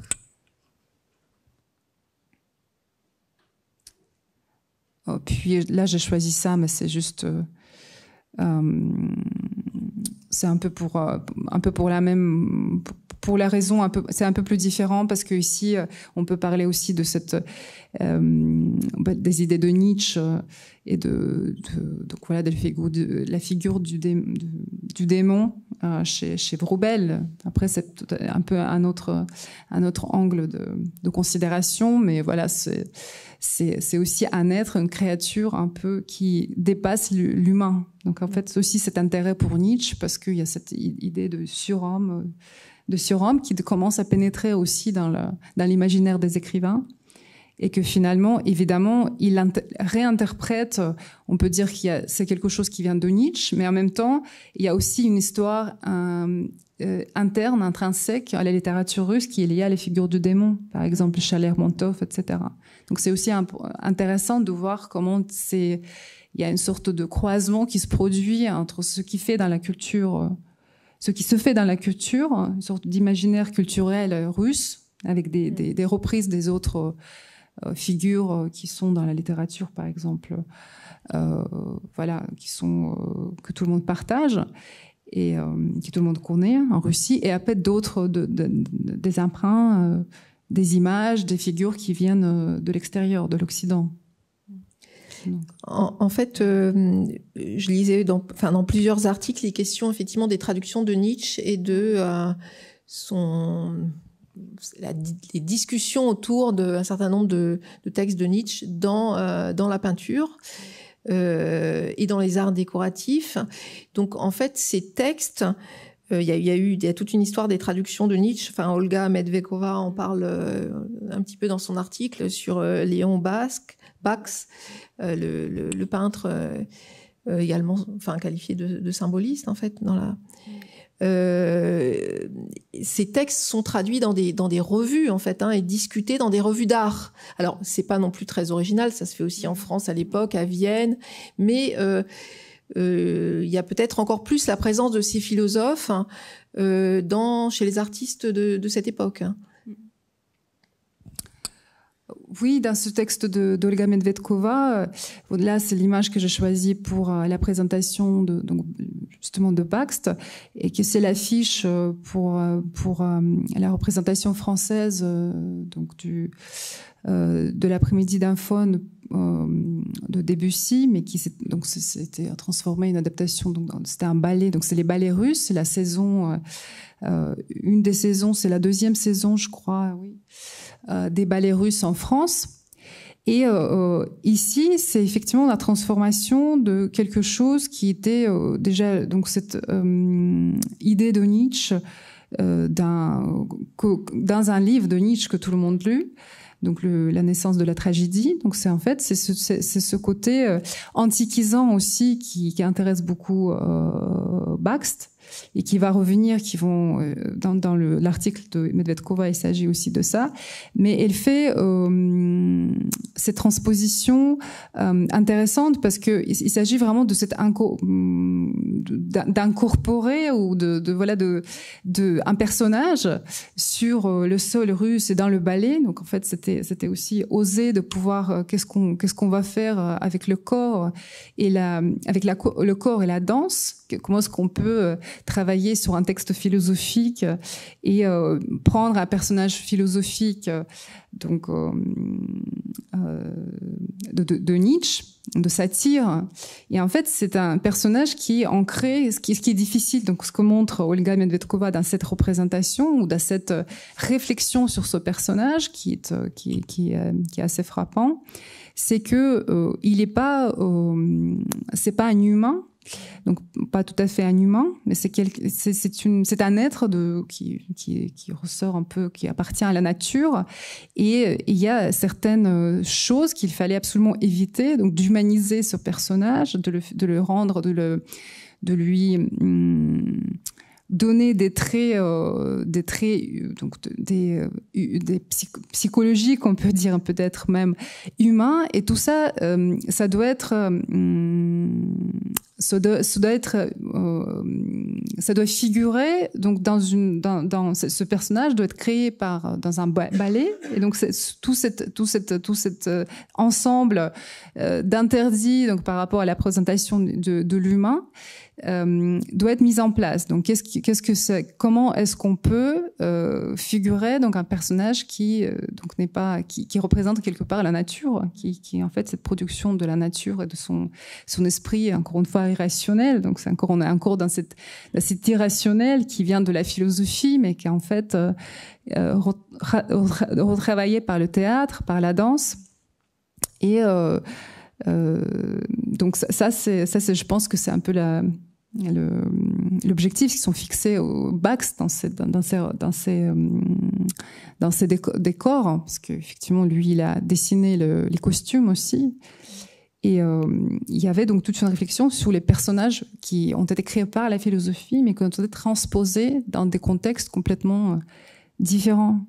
Oh, puis là, j'ai choisi ça, mais c'est juste euh, euh, c'est un peu pour euh, un peu pour la même pour la raison, un peu, c'est un peu plus différent parce que ici, euh, on peut parler aussi de cette, euh, bah, des idées de Nietzsche euh, et de, de donc voilà, de la figure, du, du démon euh, chez, chez Vroubel. Après, c'est un peu un autre, un autre angle de, de considération, mais voilà, c'est, c'est, aussi un être, une créature un peu qui dépasse l'humain. Donc en mm. fait, c'est aussi cet intérêt pour Nietzsche parce qu'il y a cette idée de surhomme de surhomme qui commence à pénétrer aussi dans l'imaginaire des écrivains et que finalement, évidemment, il réinterprète, on peut dire que c'est quelque chose qui vient de Nietzsche, mais en même temps, il y a aussi une histoire euh, interne, intrinsèque à la littérature russe qui est liée à les figures du démon, par exemple Chalermontov, etc. Donc c'est aussi intéressant de voir comment il y a une sorte de croisement qui se produit entre ce qui fait dans la culture euh, ce qui se fait dans la culture, une sorte d'imaginaire culturel russe, avec des, mm. reprises des autres euh, euh, figures euh, qui sont dans la littérature, par exemple, voilà, qui sont que tout le monde partage et qui tout le monde connaît en Russie, et à après d'autres des emprunts, des images, des figures qui viennent de l'extérieur, de l'Occident en, fait, euh, je lisais dans, enfin, dans plusieurs articles les questions effectivement des traductions de Nietzsche et de euh, son les discussions autour d'un certain nombre de, textes de Nietzsche dans, euh, dans la peinture et dans les arts décoratifs. Donc en fait, ces textes, il y, a, eu y a toute une histoire des traductions de Nietzsche. Enfin, Olga Medvekova en parle un petit peu dans son article sur Léon Basque. Bax, euh, le, peintre euh, euh, également enfin, qualifié de, symboliste, en fait, dans la. ces textes sont traduits dans des, revues en fait hein, et discutés dans des revues d'art. Alors c'est pas non plus très original, ça se fait aussi en France à l'époque, à Vienne, mais il y a peut-être encore plus la présence de ces philosophes hein, chez les artistes de, cette époque. Hein. Oui, dans ce texte d'Olga Medvedkova, euh, là c'est l'image que j'ai choisie pour euh, la présentation de, justement de Paxt, et que c'est l'affiche euh, pour, pour la représentation française donc du, de l'après-midi d'un faune de Debussy, mais qui donc c'était transformé une adaptation. Donc c'était un ballet, donc c'est les ballets russes. La saison, une des saisons, c'est la deuxième saison, je crois, oui, euh, des ballets russes en France. Et euh, euh, ici, c'est effectivement la transformation de quelque chose qui était déjà donc cette idée de Nietzsche dans un livre de Nietzsche que tout le monde lut. Donc la naissance de la tragédie. Donc c'est en fait c'est ce, côté antiquisant aussi qui, qui intéresse beaucoup Baxt et qui va revenir, qui vont euh, dans, dans l'article de Medvedkova, il s'agit aussi de ça. Mais elle fait euh, cette transposition euh, intéressante parce que il, s'agit vraiment de cette d'incorporer ou de, voilà de, de un personnage sur le sol russe et dans le ballet. Donc en fait, c'était c'était aussi oser de pouvoir qu'est-ce qu'on qu'est-ce qu'on va faire avec le corps et la avec le corps et la danse. Comment est-ce qu'on peut travailler sur un texte philosophique et euh, prendre un personnage philosophique donc euh, euh, de, de, Nietzsche, de satire. Et en fait, c'est un personnage qui est ancré, ce qui, est difficile, donc ce que montre Olga Medvedkova dans cette représentation ou dans cette réflexion sur ce personnage qui est, qui, qui, qui est assez frappant, c'est que il n'est pas, c'est pas un humain donc pas tout à fait un humain, mais c'est un être qui, ressort un peu, qui appartient à la nature. Et il y a certaines euh, choses qu'il fallait absolument éviter, donc d'humaniser ce personnage, de le, rendre, de, le, de lui hum, donner des traits, euh, des traits euh, donc des, euh, des psychologiques, on peut dire peut-être même humains. Et tout ça, ça doit être, mm, ça, doit, être, ça doit figurer donc dans une, dans, ce personnage doit être créé par dans un ballet. Et donc tout cette, tout cette, tout cet ensemble d'interdits donc par rapport à la présentation de, de l'humain euh, doit être mise en place. Donc, qu'est-ce -ce que Comment est-ce qu'on peut euh, figurer donc un personnage qui euh, donc n'est pas qui, représente quelque part la nature, qui, est en fait cette production de la nature et de son son esprit encore une fois irrationnel. Donc, c'est encore on est encore dans cette dans irrationnel qui vient de la philosophie, mais qui est en fait retravaillée retravaillé par le théâtre, par la danse et donc ça, ça c'est, je pense que c'est un peu la, l'objectif qui sont fixés au Bax dans ces, dans, ces, euh, dans ces, dans ces décors, hein, parce qu'effectivement, lui, il a dessiné les costumes aussi. Et euh, il y avait donc toute une réflexion sur les personnages qui ont été créés par la philosophie, mais qui ont été transposés dans des contextes complètement euh, différents.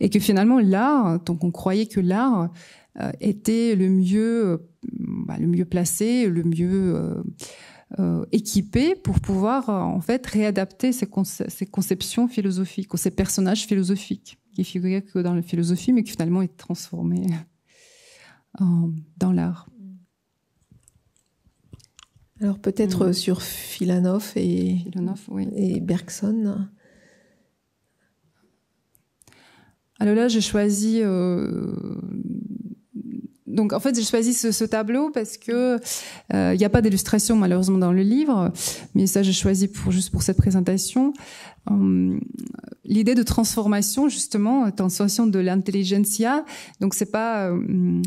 Et que finalement, l'art, donc on croyait que l'art était le mieux, bah, le mieux placé, le mieux... Euh, équipés pour pouvoir euh, en fait réadapter ces, ces conceptions philosophiques ou ces personnages philosophiques qui figuraient que dans la philosophie mais qui finalement est transformé euh, dans l'art. Alors peut-être mm. sur Filanov et, et Bergson. Alors là, j'ai choisi donc en fait, j'ai choisi ce, ce, tableau parce que il euh, n'y a pas d'illustration malheureusement dans le livre, mais ça j'ai choisi pour juste pour cette présentation. Hum, l'idée de transformation justement, transformation de l'intelligentsia. Donc c'est pas, euh, hum,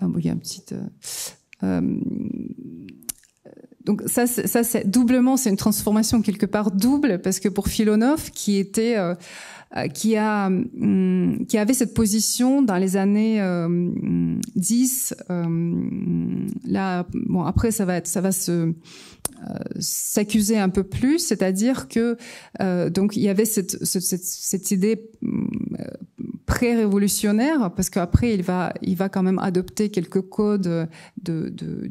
ah bon, il y a une petite euh, hum, donc ça, ça c'est doublement, c'est une transformation quelque part double parce que pour Filonov, qui était euh, euh, qui a hum, qui avait cette position dans les années 10 euh, hum, hum, là bon après ça va être ça va se s'accuser un peu plus, c'est-à-dire que donc il y avait cette cette, cette, cette idée pré-révolutionnaire, parce qu'après, il va, il va quand même adopter quelques codes de, de,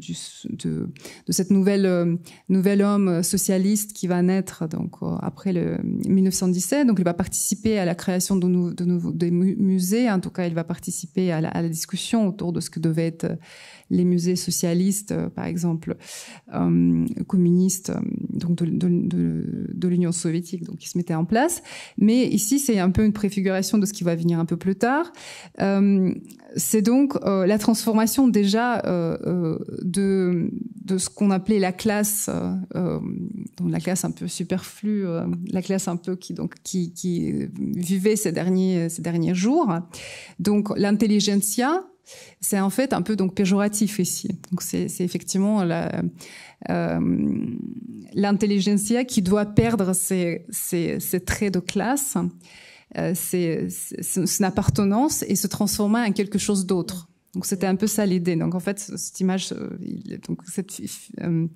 cette nouvelle, euh, nouvel homme socialiste qui va naître donc, euh, après le 1917. Donc, il va participer à la création de, nouveaux des musées. En tout cas, il va participer à la, à la discussion autour de ce que devait être les musées socialistes, euh, par exemple, euh, communistes, euh, donc de, l'Union soviétique, donc qui se mettaient en place. Mais ici, c'est un peu une préfiguration de ce qui va venir un peu plus tard. c'est donc la transformation déjà de, ce qu'on appelait la classe, donc la classe un peu superflue, la classe un peu qui donc qui, qui vivait ces derniers ces derniers jours. Donc l'intelligentsia c'est en fait un peu donc péjoratif ici. Donc c'est effectivement euh, l'intelligentsia qui doit perdre ses, traits de classe, euh, son appartenance et se transformer en quelque chose d'autre. Donc c'était un peu ça l'idée. Donc en fait cette image, euh, donc cette euh,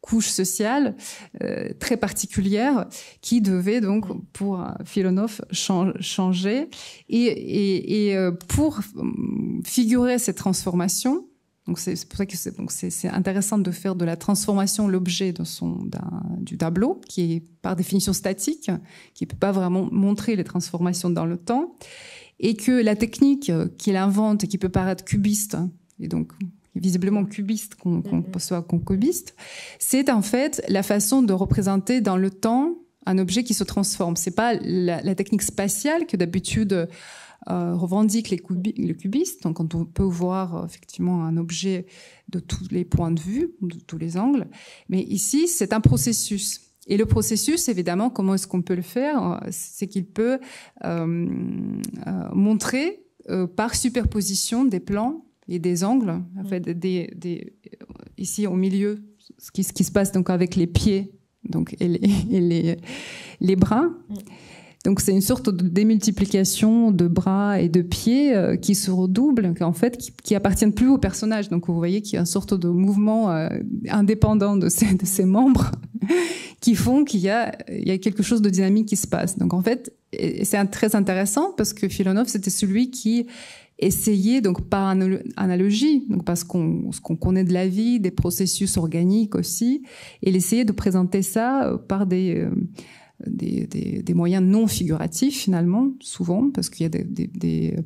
couche sociale euh, très particulière qui devait donc pour Filonov euh, changer et, et, euh, pour figurer cette transformation donc c'est pour ça que c'est c'est intéressant de faire de la transformation l'objet de son du tableau qui est par définition statique qui peut pas vraiment montrer les transformations dans le temps et que la technique qu'il invente qui peut paraître cubiste et donc visiblement cubiste qu'on mhm. soit concubiste, c'est en fait la façon de représenter dans le temps un objet qui se transforme. C'est pas la, technique spatiale que d'habitude revendique revendiquent les, cubistes. Donc, quand on peut voir euh, effectivement un objet de tous les points de vue, de tous les angles, mais ici c'est un processus. Et le processus, évidemment, comment est-ce qu'on peut le faire euh, C'est qu'il peut euh, montrer par superposition des plans et des angles, en mm. fait, des, ici au milieu, ce qui, ce qui, se passe donc avec les pieds donc, et les, les, bras. Mm. Donc c'est une sorte de démultiplication de bras et de pieds euh, qui se redoublent, en fait, qui, appartiennent plus au personnage. Donc vous voyez qu'il y a une sorte de mouvement euh, indépendant de ses, de ses mm. membres qui font qu'il y a, il y a quelque chose de dynamique qui se passe. Donc en fait, c'est très intéressant parce que Filonov, c'était celui qui essayer, donc par analogie, donc parce qu'on ce qu'on connaît de la vie, des processus organiques aussi, et l'essayer de présenter ça euh, par euh, des, des, moyens non figuratifs finalement, souvent, parce qu'il y a des,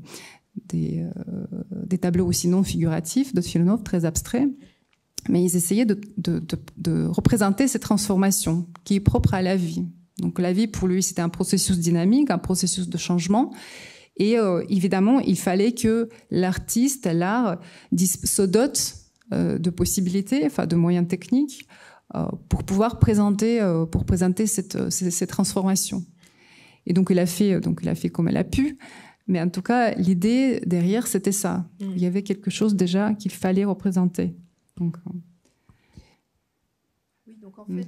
des, euh, tableaux aussi non figuratifs de phénomènes très abstraits. Mais ils essayaient de, de, de, de représenter ces transformations qui est propre à la vie. Donc la vie, pour lui, c'était un processus dynamique, un processus de changement. Et euh, évidemment, il fallait que l'artiste, l'art, se dote euh, de possibilités, enfin de moyens techniques, euh, pour pouvoir présenter, pour présenter cette, ces, transformations. Et donc elle a fait, donc il a fait comme elle a pu. Mais en tout cas, l'idée derrière, c'était ça. Mm. Il y avait quelque chose déjà qu'il fallait représenter. oui, donc en fait,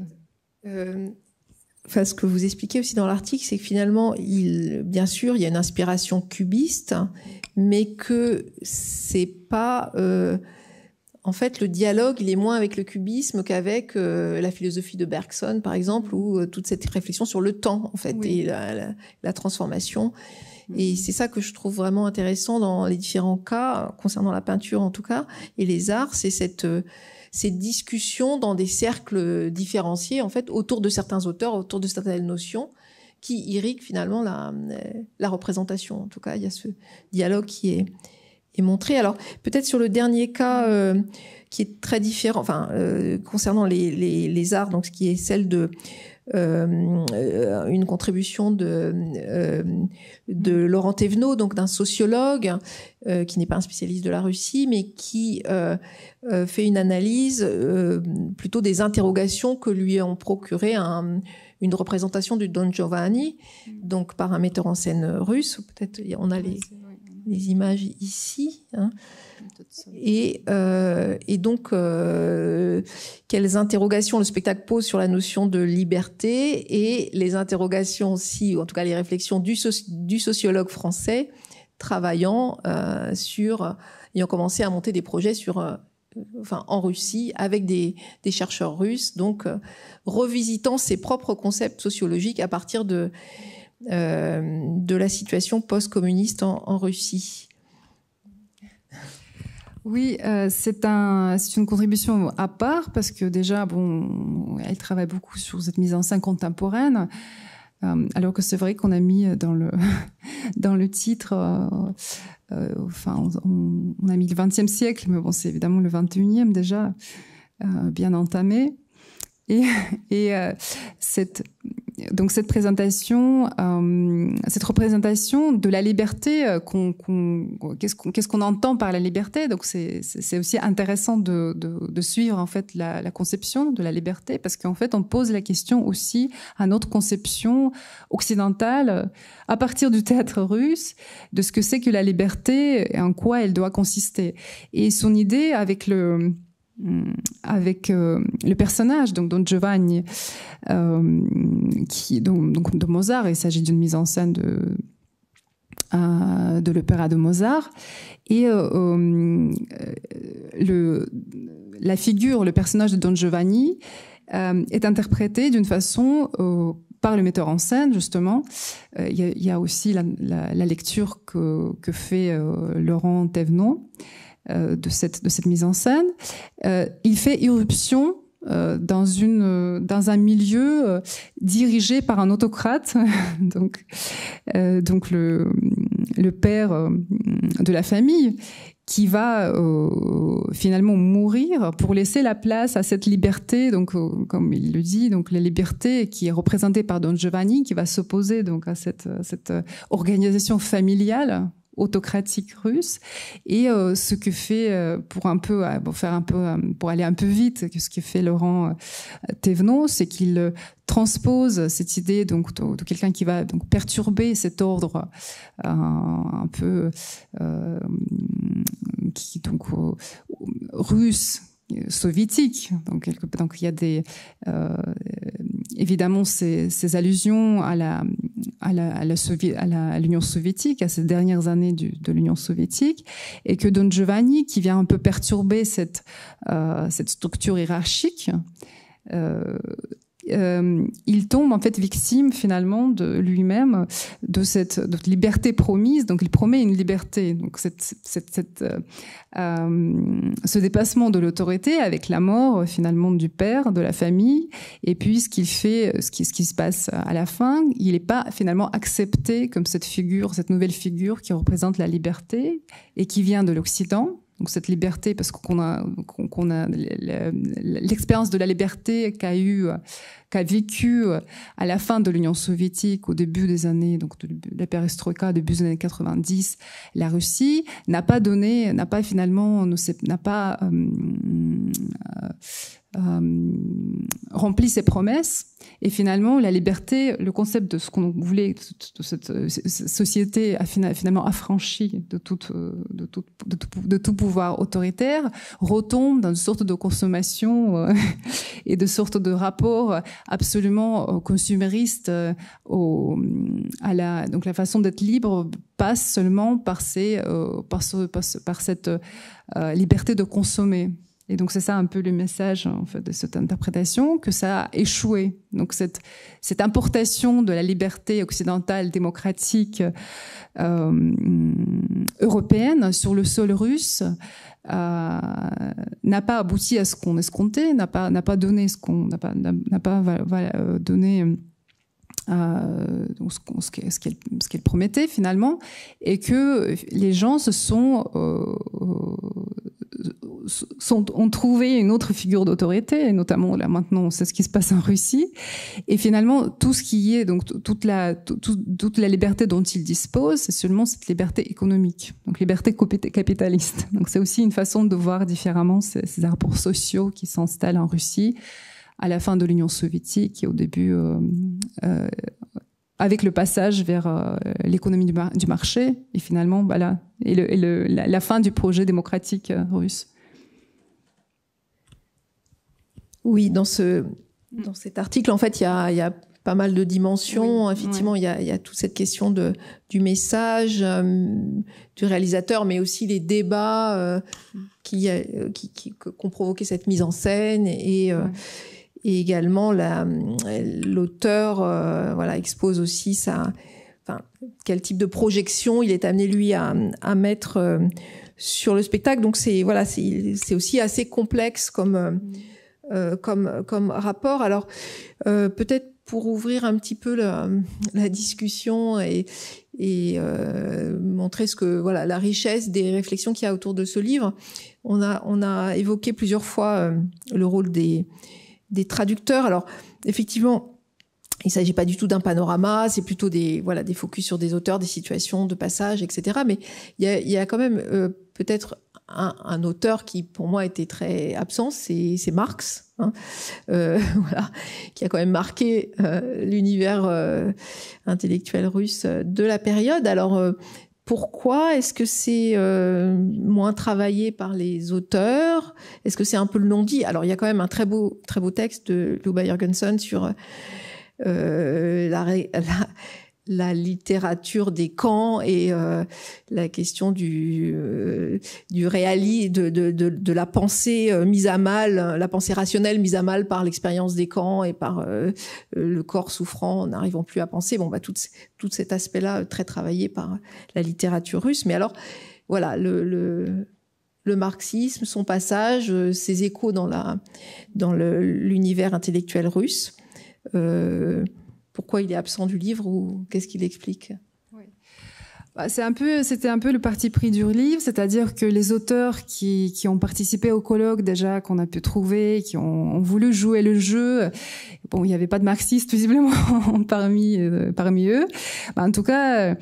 Enfin, ce que vous expliquez aussi dans l'article, c'est que finalement, il, bien sûr, il y a une inspiration cubiste, mais que c'est pas. Euh, en fait, le dialogue, il est moins avec le cubisme qu'avec euh, la philosophie de Bergson, par exemple, ou euh, toute cette réflexion sur le temps, en fait, et la, transformation. Mm. Et c'est ça que je trouve vraiment intéressant dans les différents cas, concernant la peinture en tout cas, et les arts, c'est cette ces discussions dans des cercles différenciés, en fait, autour de certains auteurs, autour de certaines notions qui irriguent finalement la, euh, la représentation. En tout cas, il y a ce dialogue qui est, est montré. Alors, peut-être sur le dernier cas euh, qui est très différent, enfin, euh, concernant les, les, les, arts, donc ce qui est celle de euh, euh, une contribution de, euh, de Laurent Thévenot, donc d'un sociologue qui n'est pas un spécialiste de la Russie, mais qui fait une analyse plutôt des interrogations que lui ont procuré une représentation du Don Giovanni, donc par un metteur en scène russe. Peut-être on a les, images ici. Hein. Euh, et, donc, euh, quelles interrogations le spectacle pose sur la notion de liberté et les interrogations aussi, ou en tout cas les réflexions du, sociologue français travaillant euh, sur, ayant commencé à monter des projets sur, en Russie avec des, chercheurs russes, donc revisitant ses propres concepts sociologiques à partir de, la situation post-communiste en Russie. Oui, euh, c'est un, c'est une contribution à part parce que déjà, bon, elle travaille beaucoup sur cette mise en scène contemporaine. Euh, alors que c'est vrai qu'on a mis dans le, dans le titre, euh, euh enfin, on, on, a mis le 20 siècle, mais bon, c'est évidemment le 21e déjà, euh, bien entamé. Et, et cette donc cette présentation, euh, cette représentation de la liberté, euh, qu'est-ce, qu'on, entend par la liberté Donc c'est, c'est aussi intéressant de, de, de suivre en fait la, la, conception de la liberté parce qu'en fait on pose la question aussi à notre conception occidentale euh, à partir du théâtre russe de ce que c'est que la liberté et en quoi elle doit consister. Et son idée avec le euh, avec euh, le personnage donc Don Giovanni euh, qui donc, de Mozart il s'agit d'une mise en scène de de l'opéra de Mozart et le la figure le personnage de Don Giovanni est interprété d'une façon par le metteur en scène, justement. Il y, a aussi la, lecture que, que fait Laurent Thévenon. Euh, de, cette, mise en scène. Euh, il fait irruption euh, dans, un milieu dirigé par un autocrate, donc, le, père de la famille, qui va finalement mourir pour laisser la place à cette liberté, donc comme il le dit, donc la liberté qui est représentée par Don Giovanni, qui va s'opposer donc à cette organisation familiale autocratique russe et euh, ce que fait euh, pour un peu euh, pour faire un peu pour aller un peu vite ce que fait Laurent Thévenot c'est qu'il transpose cette idée donc de, quelqu'un qui va donc perturber cet ordre un peu qui donc russe soviétique donc donc il y a des évidemment ces, allusions à l'Union la, à à soviétique, à ces dernières années de l'Union soviétique, et que Don Giovanni, qui vient un peu perturber cette, euh, cette structure hiérarchique, euh, euh, il tombe en fait victime finalement de lui-même de cette, liberté promise. Donc il promet une liberté. Donc euh, euh, ce dépassement de l'autorité avec la mort finalement du père, de la famille, et puis ce qu'il fait, ce qui, ce qui se passe à la fin, il n'est pas finalement accepté comme cette figure, cette nouvelle figure qui représente la liberté et qui vient de l'Occident donc cette liberté, parce qu'on a, qu'on a l'expérience de la liberté qu'a eu qu'a vécu euh, à la fin de l'Union soviétique, au début des années, donc de la perestroïka, début des années 90, la Russie n'a pas donné, n'a pas finalement, n'a pas euh, euh, rempli ses promesses. Et finalement, la liberté, le concept de ce qu'on voulait, de cette société a finalement affranchi de, tout, de, tout, de tout pouvoir autoritaire, retombe dans une sorte de consommation et de sorte de rapport absolument euh, consumériste, euh, au, à la, donc la façon d'être libre passe seulement par, euh, par, cette liberté de consommer. Et donc c'est ça un peu le message en fait, de cette interprétation, que ça a échoué. Donc cette, cette importation de la liberté occidentale démocratique européenne sur le sol russe n'a pas abouti à ce qu'on escomptait, n'a pas, n'a pas donné ce qu'on n'a pas, n'a pas euh, donné euh, ce, ce qu'elle promettait finalement, et que euh, les gens se sont sont, ont trouvé une autre figure d'autorité, et notamment là maintenant, c'est ce qui se passe en Russie. Et finalement, tout ce qui est donc toute la toute, la liberté dont ils disposent, c'est seulement cette liberté économique, donc liberté capitaliste. Donc c'est aussi une façon de voir différemment ces, ces rapports sociaux qui s'installent en Russie à la fin de l'Union soviétique et au début. Euh, euh, avec le passage vers euh, l'économie du, marché, et finalement, voilà, bah et, le, la, fin du projet démocratique euh, russe. Oui, dans, ce, dans cet article, en fait, il y a, y a pas mal de dimensions. Effectivement, il y, y, a, toute cette question de, du message euh, du réalisateur, mais aussi les débats euh, qui, qui, qui, ont provoqué cette mise en scène et, et également l'auteur voilà expose aussi sa enfin, quel type de projection il est amené lui à, à mettre euh, sur le spectacle. Donc c'est voilà, c'est aussi assez complexe comme euh, euh comme comme rapport. Alors euh, peut-être pour ouvrir un petit peu la, discussion et, et montrer ce que voilà la richesse des réflexions qu'il y a autour de ce livre. On a on a évoqué plusieurs fois le rôle des des traducteurs. Alors effectivement il ne s'agit pas du tout d'un panorama, c'est plutôt des voilà des focus sur des auteurs, des situations de passage, etc. Mais il y a, quand même euh, peut-être un, auteur qui pour moi était très absent, c'est Marx, hein, euh, voilà, qui a quand même marqué euh, l'univers euh, intellectuel russe de la période. Alors pourquoi est-ce que c'est moins travaillé par les auteurs Est-ce que c'est un peu le non-dit Alors, il y a quand même un très beau, très beau texte de Luba Jorgensen sur euh, la, littérature des camps et euh, la question du, euh, du réalisme, de, de, la pensée mise à mal, la pensée rationnelle mise à mal par l'expérience des camps et par le corps souffrant, n'arrivant plus à penser. Bon, bah, tout, tout cet aspect-là très travaillé par la littérature russe. Mais alors, voilà, le, le le marxisme, son passage, ses échos dans la dans l'univers intellectuel russe. Euh, pourquoi il est absent du livre ou qu'est-ce qu'il explique bah, c'est un peu, c'était un peu le parti pris du livre, c'est-à-dire que les auteurs qui, qui ont participé au colloque déjà qu'on a pu trouver, qui ont, voulu jouer le jeu, bon, il n'y avait pas de marxistes visiblement parmi euh, parmi eux. Bah, en tout cas,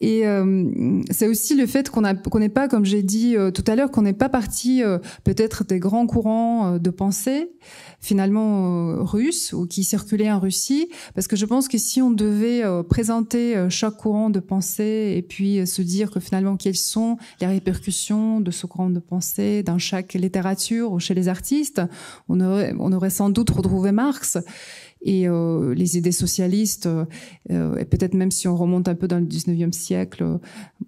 et euh, c'est aussi le fait qu'on n'est pas, comme j'ai dit euh, tout à l'heure, qu'on n'est pas parti euh, peut-être des grands courants de pensée, finalement russes, ou qui circulaient en Russie, parce que je pense que si on devait présenter chaque courant de pensée et puis se dire que finalement quelles sont les répercussions de ce courant de pensée dans chaque littérature ou chez les artistes, on on aurait sans doute retrouvé Marx. Et euh, les idées socialistes, euh, euh, et peut-être même si on remonte un peu dans le 19e siècle, euh,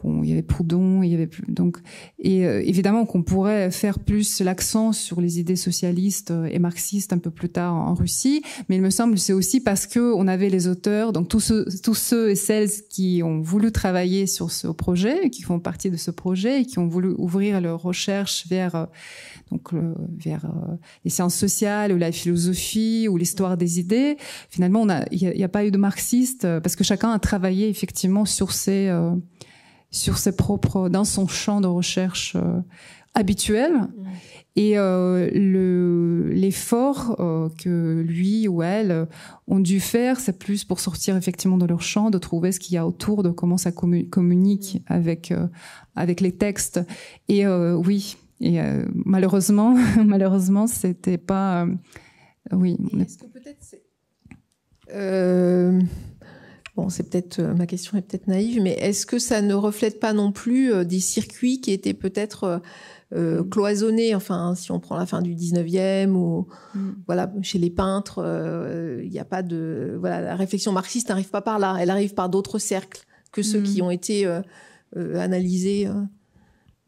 bon, il y avait Proudhon, il y avait plus, donc et euh, évidemment qu'on pourrait faire plus l'accent sur les idées socialistes et marxistes un peu plus tard en, Russie, mais il me semble c'est aussi parce que on avait les auteurs, donc tous ceux, tous ceux et celles qui ont voulu travailler sur ce projet, qui font partie de ce projet et qui ont voulu ouvrir leur recherche vers donc vers les sciences sociales ou la philosophie ou l'histoire des idées Finalement, il n'y a, pas eu de marxiste euh, parce que chacun a travaillé effectivement sur ses, euh, sur ses propres, dans son champ de recherche euh, habituel. Et l'effort que lui ou elle ont dû faire, c'est plus pour sortir effectivement de leur champ, de trouver ce qu'il y a autour, de comment ça communique avec avec les textes. Et oui, et malheureusement, malheureusement, c'était pas. oui. Est-ce que peut-être euh, bon, c'est peut-être euh, ma question est peut-être naïve, mais est-ce que ça ne reflète pas non plus euh, des circuits qui étaient peut-être mm. cloisonnés, enfin, si on prend la fin du 19e, ou mm. voilà, chez les peintres, il a pas de. Voilà, la réflexion marxiste n'arrive pas par là, elle arrive par d'autres cercles que ceux mm. qui ont été analysés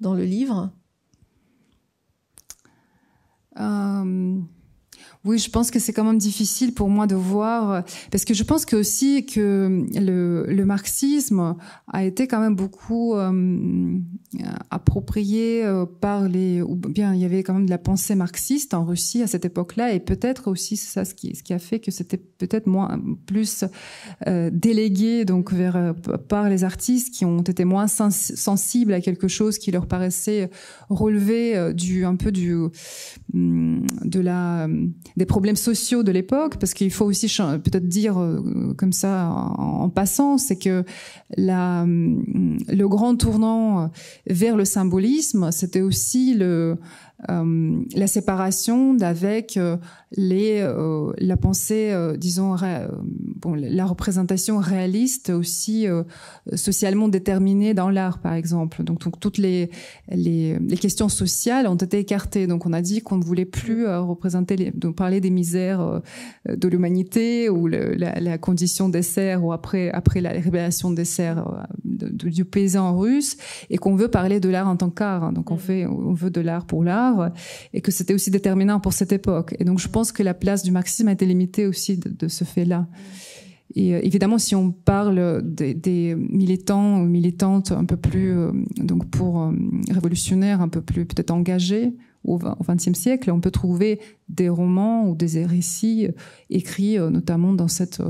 dans le livre. Oui, je pense que c'est quand même difficile pour moi de voir, euh, parce que je pense que aussi que le, le marxisme a été quand même beaucoup euh, approprié euh, par les, ou bien il y avait quand même de la pensée marxiste en Russie à cette époque-là, et peut-être aussi ça ce qui, ce qui a fait que c'était peut-être moins plus délégué donc vers par les artistes qui ont été moins sensibles à quelque chose qui leur paraissait relever du un peu du mm, de la des problèmes sociaux de l'époque, parce qu'il faut aussi peut-être dire euh, comme ça en, passant, c'est que la, hum, le grand tournant euh, vers le symbolisme, c'était aussi le, euh, la séparation d'avec euh, les euh, la pensée disons la représentation réaliste aussi socialement déterminée dans l'art par exemple donc, donc toutes les, les, questions sociales ont été écartées donc on a dit qu'on ne voulait plus mm. représenter donc parler des misères de l'humanité ou la, condition des serfs ou après après la révélation des serfs du paysan russe et qu'on veut parler de l'art en tant qu'art donc on mm. fait on veut de l'art pour l'art et que c'était aussi déterminant pour cette époque. Et donc, je pense que la place du marxisme a été limitée aussi de, ce fait-là. Et euh, évidemment, si on parle des, militants ou militantes un peu plus, euh, donc pour euh, révolutionnaires, un peu plus peut-être engagés au XXe siècle, on peut trouver des romans ou des récits écrits notamment dans cette,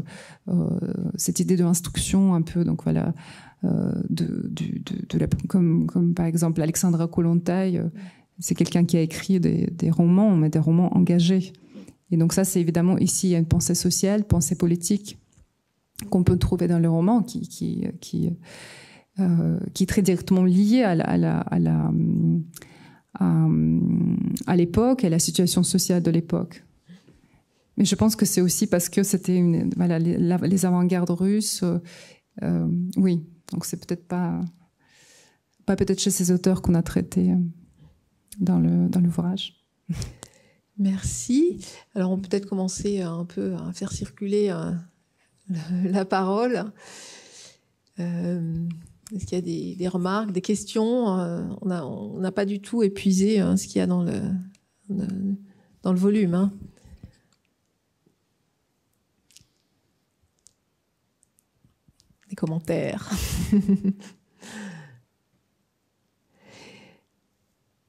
cette idée de l'instruction un peu, donc voilà, de, la, comme, par exemple Alexandra Kollontai c'est quelqu'un qui a écrit des, romans, mais des romans engagés. Et donc ça, c'est évidemment ici, il y a une pensée sociale, pensée politique qu'on peut trouver dans le roman, euh, qui, est très directement liée à la... Euh, à l'époque et à la situation sociale de l'époque. Mais je pense que c'est aussi parce que c'était les, avant-gardes russes. Euh, oui, donc c'est peut-être pas, pas peut-être chez ces auteurs qu'on a traité dans l'ouvrage. Merci. Alors on peut peut-être commencer un peu à faire circuler euh, la parole. Euh, est-ce qu'il y a des, remarques, des questions euh, On n'a pas du tout épuisé hein, ce qu'il y a dans le, dans le volume. Hein. Des commentaires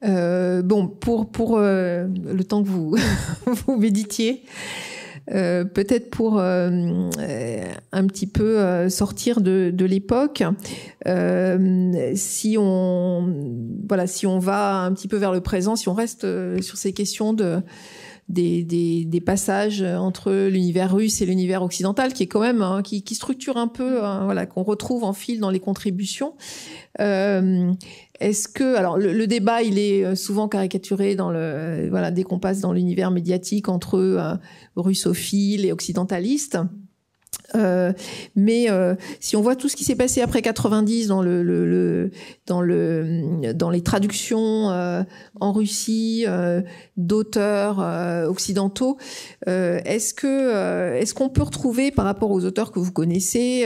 Euh, bon, pour, pour euh, le temps que vous, vous méditiez, euh, peut-être pour euh, euh, un petit peu sortir de, de l'époque, si on voilà, si on va un petit peu vers le présent, si on reste sur ces questions de des, des, des, passages entre l'univers russe et l'univers occidental, qui est quand même hein, qui, qui, structure un peu, hein, voilà, qu'on retrouve en fil dans les contributions. Euh, est-ce que alors le, débat il est euh, souvent caricaturé dans le euh, voilà dès qu'on passe dans l'univers médiatique entre euh, russophiles et occidentalistes. Euh, mais euh, si on voit tout ce qui s'est passé après 90 dans le, dans le dans les traductions euh, en Russie d'auteurs occidentaux, est-ce que est-ce qu'on peut retrouver par rapport aux auteurs que vous connaissez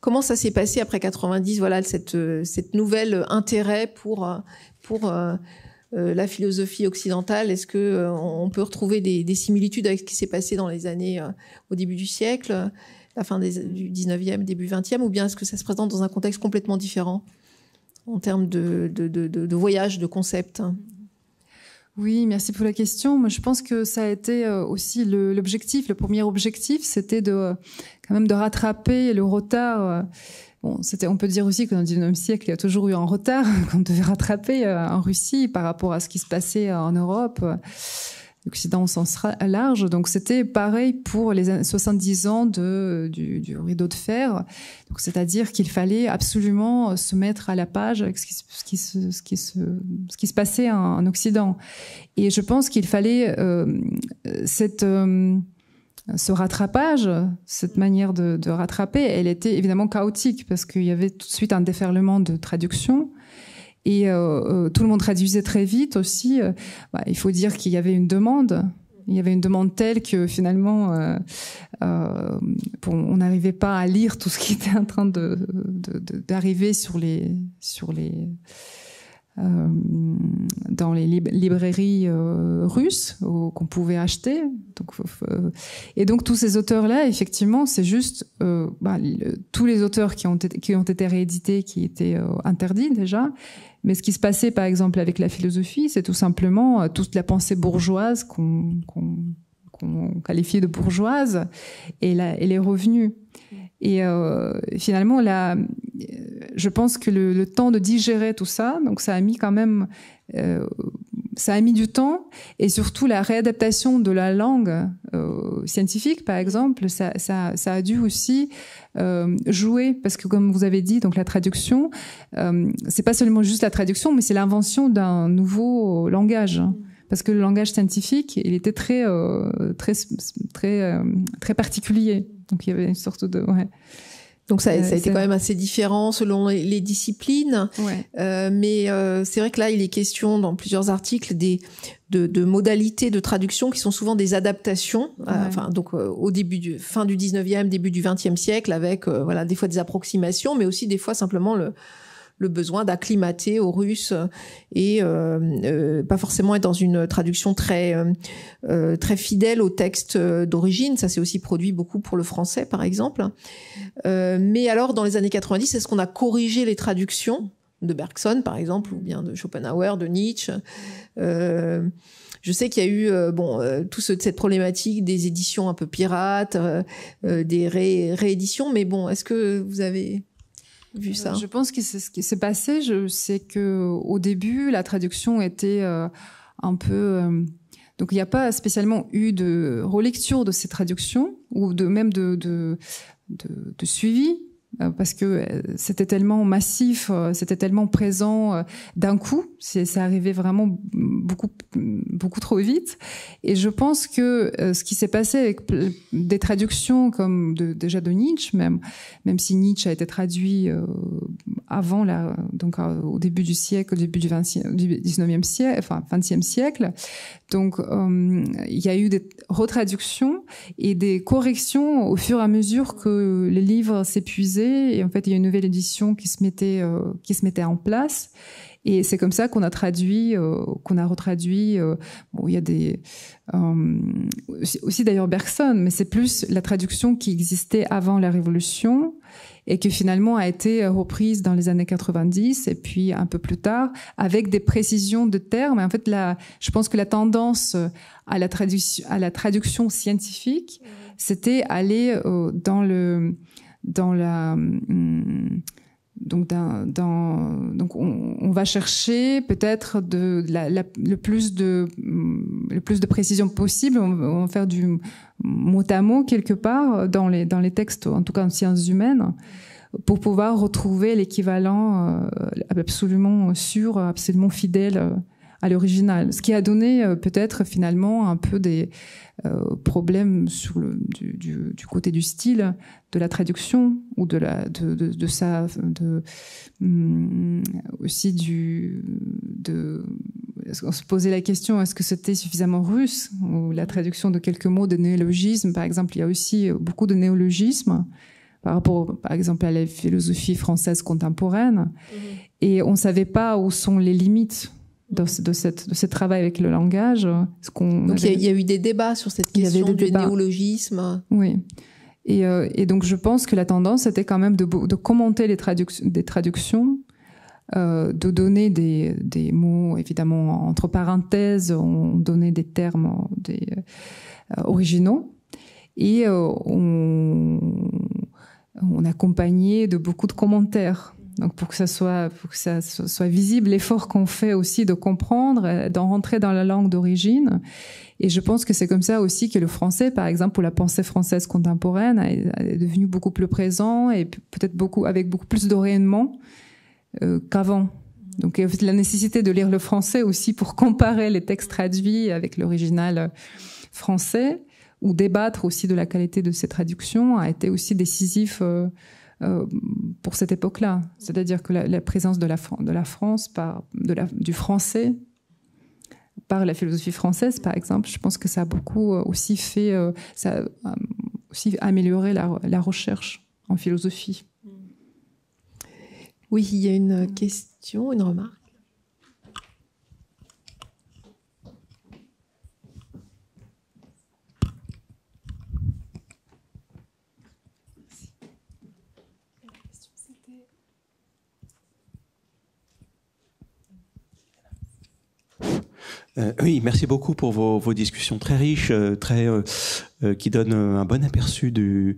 comment ça s'est passé après 90 voilà cette cette nouvelle intérêt pour pour la philosophie occidentale Est-ce que on peut retrouver des, similitudes avec ce qui s'est passé dans les années au début du siècle la fin du 19e, début 20e, ou bien est-ce que ça se présente dans un contexte complètement différent en termes de, de, de, voyage, de concept hein oui, merci pour la question. Moi, je pense que ça a été euh, aussi l'objectif. Le, premier objectif, c'était de euh, quand même de rattraper le retard. Euh, bon, c'était, on peut dire aussi que dans le 19e siècle, il y a toujours eu un retard qu'on devait rattraper en Russie par rapport à ce qui se passait en Europe l'Occident au sens large. Donc c'était pareil pour les 70 ans du, rideau de fer. c'est-à-dire qu'il fallait absolument se mettre à la page avec ce qui, se, passait en, Occident. Et je pense qu'il fallait euh, euh, ce rattrapage, cette manière de, de, rattraper, elle était évidemment chaotique parce qu'il y avait tout de suite un déferlement de traduction. Et euh, euh, tout le monde traduisait très vite aussi. Euh, bah, il faut dire qu'il y avait une demande. Il y avait une demande telle que finalement, on n'arrivait pas à lire tout ce qui était en train d'arriver de, sur les, sur les, dans les librairies russes qu'on pouvait acheter. Donc, et donc tous ces auteurs-là, effectivement, c'est juste bah, tous les auteurs qui ont, qui ont été réédités, qui étaient interdits déjà, mais ce qui se passait, par exemple, avec la philosophie, c'est tout simplement euh, toute la pensée bourgeoise qu'on qualifiait de bourgeoise et, là et les revenus. Et euh, finalement, là, euh, je pense que le, le, temps de digérer tout ça, donc ça a mis quand même euh, ça a mis du temps et surtout la réadaptation de la langue euh, scientifique, par exemple, ça, a dû aussi euh, jouer parce que, comme vous avez dit, donc la traduction, euh, c'est pas seulement juste la traduction, mais c'est l'invention d'un nouveau langage. Mm. parce que le langage scientifique, il était très, très, très, très particulier. Donc il y avait une sorte de. Ouais. Donc ça, ça a été quand même assez différent selon les, disciplines. Euh, mais euh, c'est vrai que là, il est question dans plusieurs articles des de, de modalités de traduction qui sont souvent des adaptations. Euh, enfin, donc euh, au début du fin du 19e, début du 20e siècle, avec voilà des fois des approximations, mais aussi des fois simplement le le besoin d'acclimater aux Russes et euh, euh, pas forcément être dans une traduction très euh, très fidèle au texte d'origine. Ça s'est aussi produit beaucoup pour le français, par exemple. mais alors, dans les années 90, est-ce qu'on a corrigé les traductions de Bergson, par exemple, ou bien de Schopenhauer, de Nietzsche. je sais qu'il y a eu bon tout ce, cette problématique des éditions un peu pirates, des rééditions, mais bon, est-ce que vous avez euh, je pense que c'est ce qui s'est passé. Je sais que au début, la traduction était euh, un peu. Euh, donc, il n'y a pas spécialement eu de relecture de ces traductions ou de même de suivi. Euh, parce que euh, c'était tellement massif, euh, c'était tellement présent d'un coup. C'est arrivé vraiment beaucoup, beaucoup trop vite. Et je pense que ce qui s'est passé avec des traductions comme déjà de Nietzsche, même, même si Nietzsche a été traduit avant, la donc au début du siècle, au début du, 20, du 19e siècle, enfin 20e siècle. Donc il y a eu des retraductions et des corrections au fur et à mesure que les livres s'épuisaient et en fait il y a une nouvelle édition qui se mettait euh, qui se mettait en place et c'est comme ça qu'on a traduit euh, qu'on a retraduit euh, il y a des aussi, d'ailleurs Bergson mais c'est plus la traduction qui existait avant la révolution et qui finalement a été reprise dans les années 90 et puis un peu plus tard avec des précisions de termes. En fait, je pense que la tendance à la, traduction à la traduction scientifique, mmh. c'était aller dans le Hum, on, va chercher peut-être hum, le, plus de, précision possible. On, va faire du mot à mot quelque part dans les textes, en tout cas en sciences humaines, pour pouvoir retrouver l'équivalent euh, absolument sûr, absolument fidèle euh, à l'original, ce qui a donné euh, peut-être finalement un peu des euh, problèmes sur le, du, côté du style, de la traduction ou de la de, de, sa de mm, aussi du de on se posait la question est-ce que c'était suffisamment russe ou la traduction de quelques mots de néologisme par exemple il y a aussi euh, beaucoup de néologisme, par rapport, par exemple, à la philosophie française contemporaine. Mmh. Et on ne savait pas où sont les limites de, ce travail avec le langage. Ce donc il y, a eu des débats sur cette question du néologisme. Oui. Et, euh, et, donc je pense que la tendance était quand même de, de commenter les des traductions, euh, de donner des, des, mots, évidemment, entre parenthèses, on donnait des termes des, euh, originaux. Et euh, on, on accompagnait de beaucoup de commentaires donc pour que ça soit, pour que ça soit visible, l'effort qu'on fait aussi de comprendre, euh, d'en rentrer dans la langue d'origine. Et je pense que c'est comme ça aussi que le français, par exemple, ou la pensée française contemporaine, est devenu beaucoup plus présent et peut-être beaucoup avec beaucoup plus de euh, qu'avant. Donc la nécessité de lire le français aussi pour comparer les textes traduits avec l'original euh, français ou débattre aussi de la qualité de ces traductions a été aussi décisif. Euh, euh, pour cette époque-là. C'est-à-dire que la, présence de la, de la France, par, de la, du français, par la philosophie française, par exemple, je pense que ça a beaucoup euh, aussi fait, euh, ça a aussi amélioré la recherche en philosophie. Oui, il y a une question, une remarque. Euh, oui, merci beaucoup pour vos, discussions très riches, euh, très, euh, qui donnent un bon aperçu du,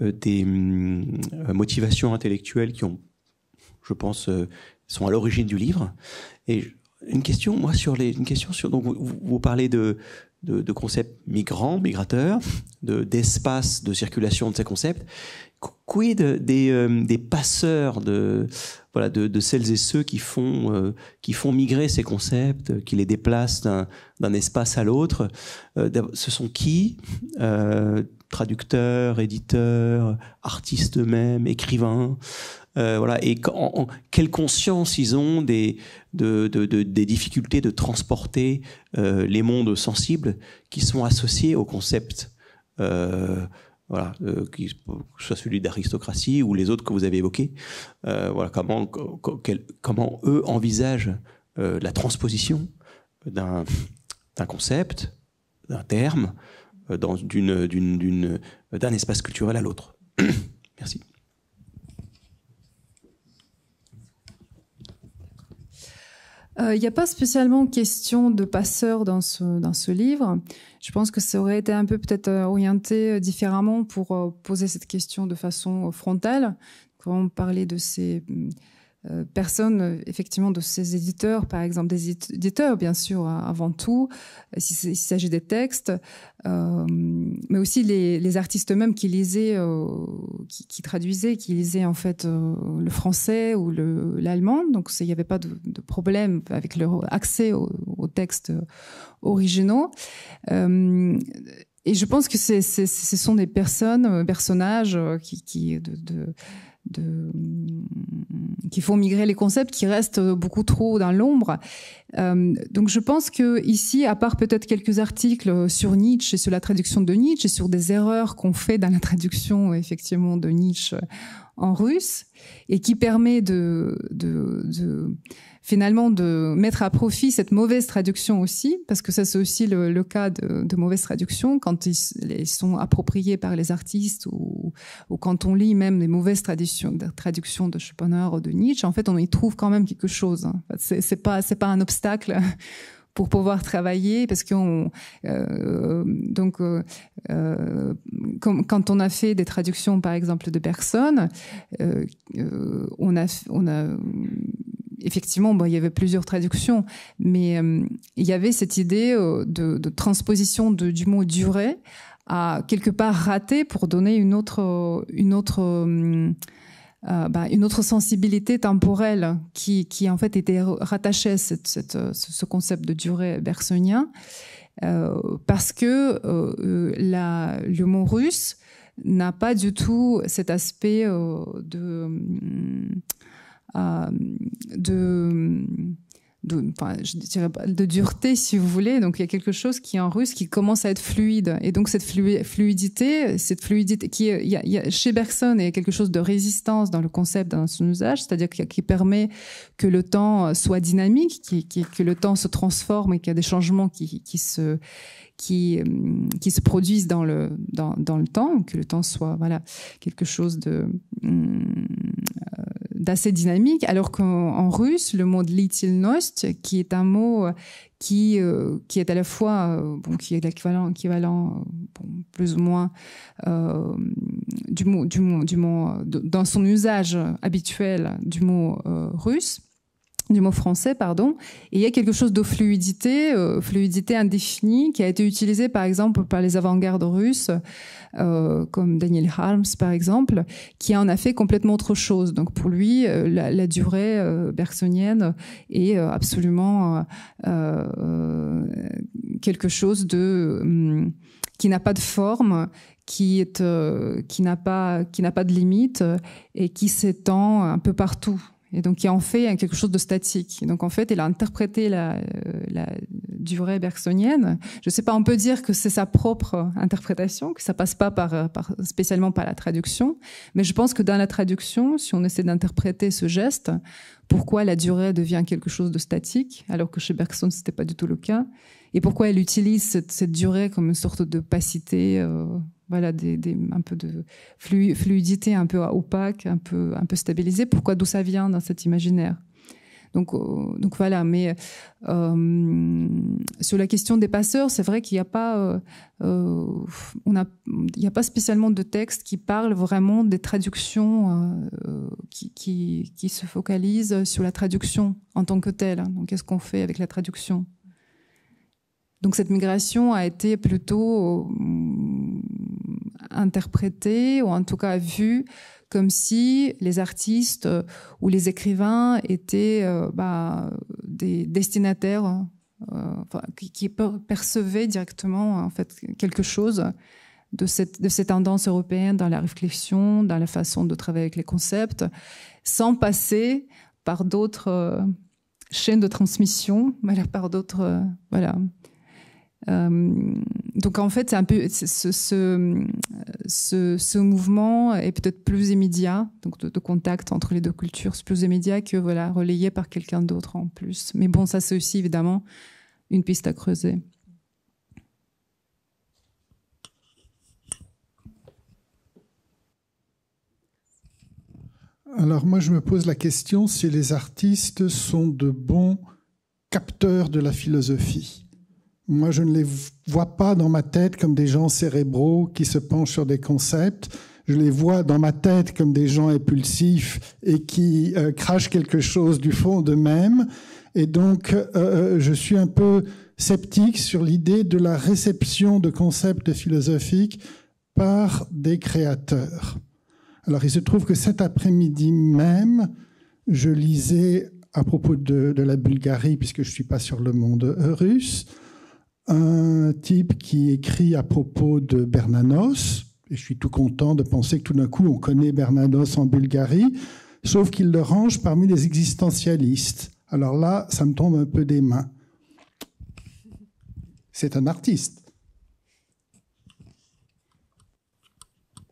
des mm, motivations intellectuelles qui ont, je pense, sont à l'origine du livre. Et une question, moi, sur les, une question sur, donc vous parlez de, de, concepts migrants, migrateurs, d'espace de, circulation de ces concepts. Quid euh, des, passeurs de, voilà, de, celles et ceux qui font, euh, qui font migrer ces concepts, qui les déplacent d'un espace à l'autre euh, Ce sont qui Traducteurs, éditeurs, artistes eux-mêmes, écrivains euh, et quelle conscience ils ont des, des difficultés de transporter euh, les mondes sensibles qui sont associés au concept, euh, voilà, qui, que ce soit celui d'aristocratie ou les autres que vous avez évoqués, voilà, comment, comment eux envisagent la transposition d'un concept, d'un terme, d'un espace culturel à l'autre. Merci. Il euh, n'y a pas spécialement question de passeur dans ce, dans ce livre. Je pense que ça aurait été un peu peut-être euh, orienté euh, différemment pour poser cette question de façon frontale. Quand on parlait de ces euh, personnes euh, effectivement, de ces éditeurs, par exemple, des éditeurs, bien sûr, hein, avant tout, euh, s'il s'agit des textes, mais aussi les, artistes eux-mêmes qui lisaient, qui, traduisaient, qui lisaient en fait le français ou l'allemand. Donc, il n'y avait pas de, problème avec leur accès aux, textes originaux. et je pense que ce sont des personnes, personnages qui, de de, qui font migrer les concepts qui restent beaucoup trop dans l'ombre. Euh, donc je pense que ici, à part peut-être quelques articles sur Nietzsche et sur la traduction de Nietzsche et sur des erreurs qu'on fait dans la traduction effectivement de Nietzsche en russe et qui permet de, de, finalement de mettre à profit cette mauvaise traduction aussi, parce que ça c'est aussi le, cas de, mauvaises mauvaise traduction quand ils, sont appropriés par les artistes ou, ou, quand on lit même des mauvaises traductions, des de Schopenhauer ou de Nietzsche, en fait on y trouve quand même quelque chose. Hein. C'est pas c'est pas un obstacle pour pouvoir travailler parce que euh, donc euh, euh quand on a fait des traductions par exemple de personnes, euh, euh on a on a effectivement, il y avait plusieurs traductions, mais euh, il y avait cette idée de, de, transposition du mot durée à quelque part raté pour donner une autre, une autre, euh, bah, une autre sensibilité temporelle qui, qui en fait était rattachée à euh, ce concept de durée bersonien, euh, parce que la, l'humour russe n'a pas du tout cet aspect de, de de, dureté, si vous voulez. Donc, il y a quelque chose qui, en russe, qui commence à être fluide. Et donc, cette fluidité, cette fluidité qui, chez Bergson, il y a quelque chose de résistance dans le concept dans son usage, c'est-à-dire qui permet que le temps soit dynamique, qui, que le temps se transforme et qu'il y a des changements qui, qui se, qui, qui se produisent dans le, dans, dans, le temps, que le temps soit voilà, quelque chose de, hmm, d'assez dynamique, alors qu'en russe, le mot litilnost, qui est un mot euh, qui, euh, qui est à la fois, euh, bon, qui est l'équivalent, équivalent, plus ou moins, du mot, du mot, du mot, dans son usage habituel du mot russe, du mot français, pardon. il y a quelque chose de fluidité, fluidité indéfinie, qui a été utilisée par exemple par les avant-gardes russes euh, comme Daniel Harms par exemple, qui en a fait complètement autre chose. Donc pour lui, euh, la, durée euh, bergsonienne est absolument quelque chose de hum, qui n'a pas de forme, qui est qui n'a pas qui n'a pas de limite et qui s'étend un peu partout et donc qui en fait quelque chose de statique. donc en fait, elle a interprété la, euh, la durée bergsonienne. Je ne sais pas, on peut dire que c'est sa propre interprétation, que ça passe pas par, euh, par, spécialement par la traduction, mais je pense que dans la traduction, si on essaie d'interpréter ce geste, pourquoi la durée devient quelque chose de statique, alors que chez Bergson c'était pas du tout le cas, et pourquoi elle utilise cette, durée comme une sorte de euh, voilà, des, un peu de fluidité un peu opaque, un peu, un peu stabilisée. Pourquoi d'où ça vient dans cet imaginaire donc, euh, donc voilà, mais euh, sur la question des passeurs, c'est vrai qu'il n'y a pas, euh, on a, il a pas spécialement de texte qui parle vraiment des traductions, qui, qui, qui, se focalise sur la traduction en tant que telle. Hein. Donc qu'est-ce qu'on fait avec la traduction donc cette migration a été plutôt interprété ou en tout cas vu comme si les artistes euh, ou les écrivains étaient euh, bah, des destinataires euh, qui, percevaient directement en fait quelque chose de, cette, de cette tendance européenne dans la réflexion, dans la façon de travailler avec les concepts, sans passer par d'autres chaînes de transmission, par d'autres voilà, euh, donc en fait, c'est un peu ce, mouvement est peut-être plus immédiat, donc de, contact entre les deux cultures, c'est plus immédiat que voilà relayé par quelqu'un d'autre en plus. Mais bon, ça c'est aussi évidemment une piste à creuser. Alors moi, je me pose la question si les artistes sont de bons capteurs de la philosophie. Moi, je ne les vois pas dans ma tête comme des gens cérébraux qui se penchent sur des concepts. Je les vois dans ma tête comme des gens impulsifs et qui euh, crachent quelque chose du fond d'eux-mêmes. Et donc, euh, euh, je suis un peu sceptique sur l'idée de la réception de concepts philosophiques par des créateurs. Alors, il se trouve que cet après-midi même, je lisais à propos de, de, la Bulgarie, puisque je ne suis pas sur le monde russe, un type qui écrit à propos de Bernanos, et je suis tout content de penser que tout d'un coup on connaît Bernanos en Bulgarie, sauf qu'il le range parmi les existentialistes. Alors là, ça me tombe un peu des mains. C'est un artiste.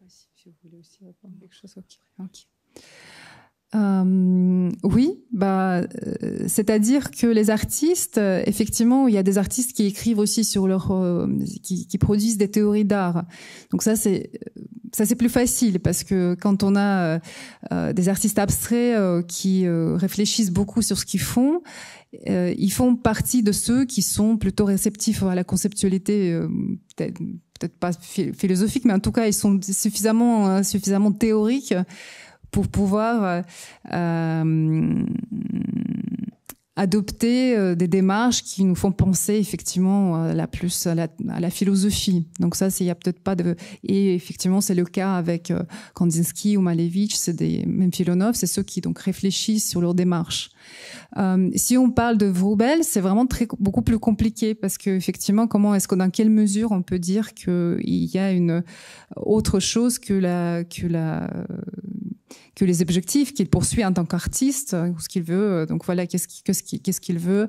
Je sais aussi répondre quelque chose euh, oui, bah, euh, c'est-à-dire que les artistes, euh, effectivement, il y a des artistes qui écrivent aussi sur leur, euh, qui, qui, produisent des théories d'art. Donc ça, c'est ça c'est plus facile parce que quand on a des artistes abstraits qui réfléchissent beaucoup sur ce qu'ils font, ils font partie de ceux qui sont plutôt réceptifs à la conceptualité peut-être pas philosophique, mais en tout cas, ils sont suffisamment, suffisamment théoriques pour pouvoir euh, adopter euh, des démarches qui nous font penser effectivement euh, la plus à la, philosophie. Donc ça, il n'y a peut-être pas de et effectivement c'est le cas avec euh, Kandinsky ou Malevich, c'est des même Filonov, c'est ceux qui donc réfléchissent sur leurs démarches. si on parle de Vroubel, c'est vraiment très beaucoup plus compliqué parce que effectivement, comment est-ce que dans quelle mesure on peut dire qu'il y a une autre chose que la que la les objectifs qu'il poursuit en tant qu'artiste, euh, ou ce qu'il veut. Euh, donc voilà, qu'est-ce qu'il veut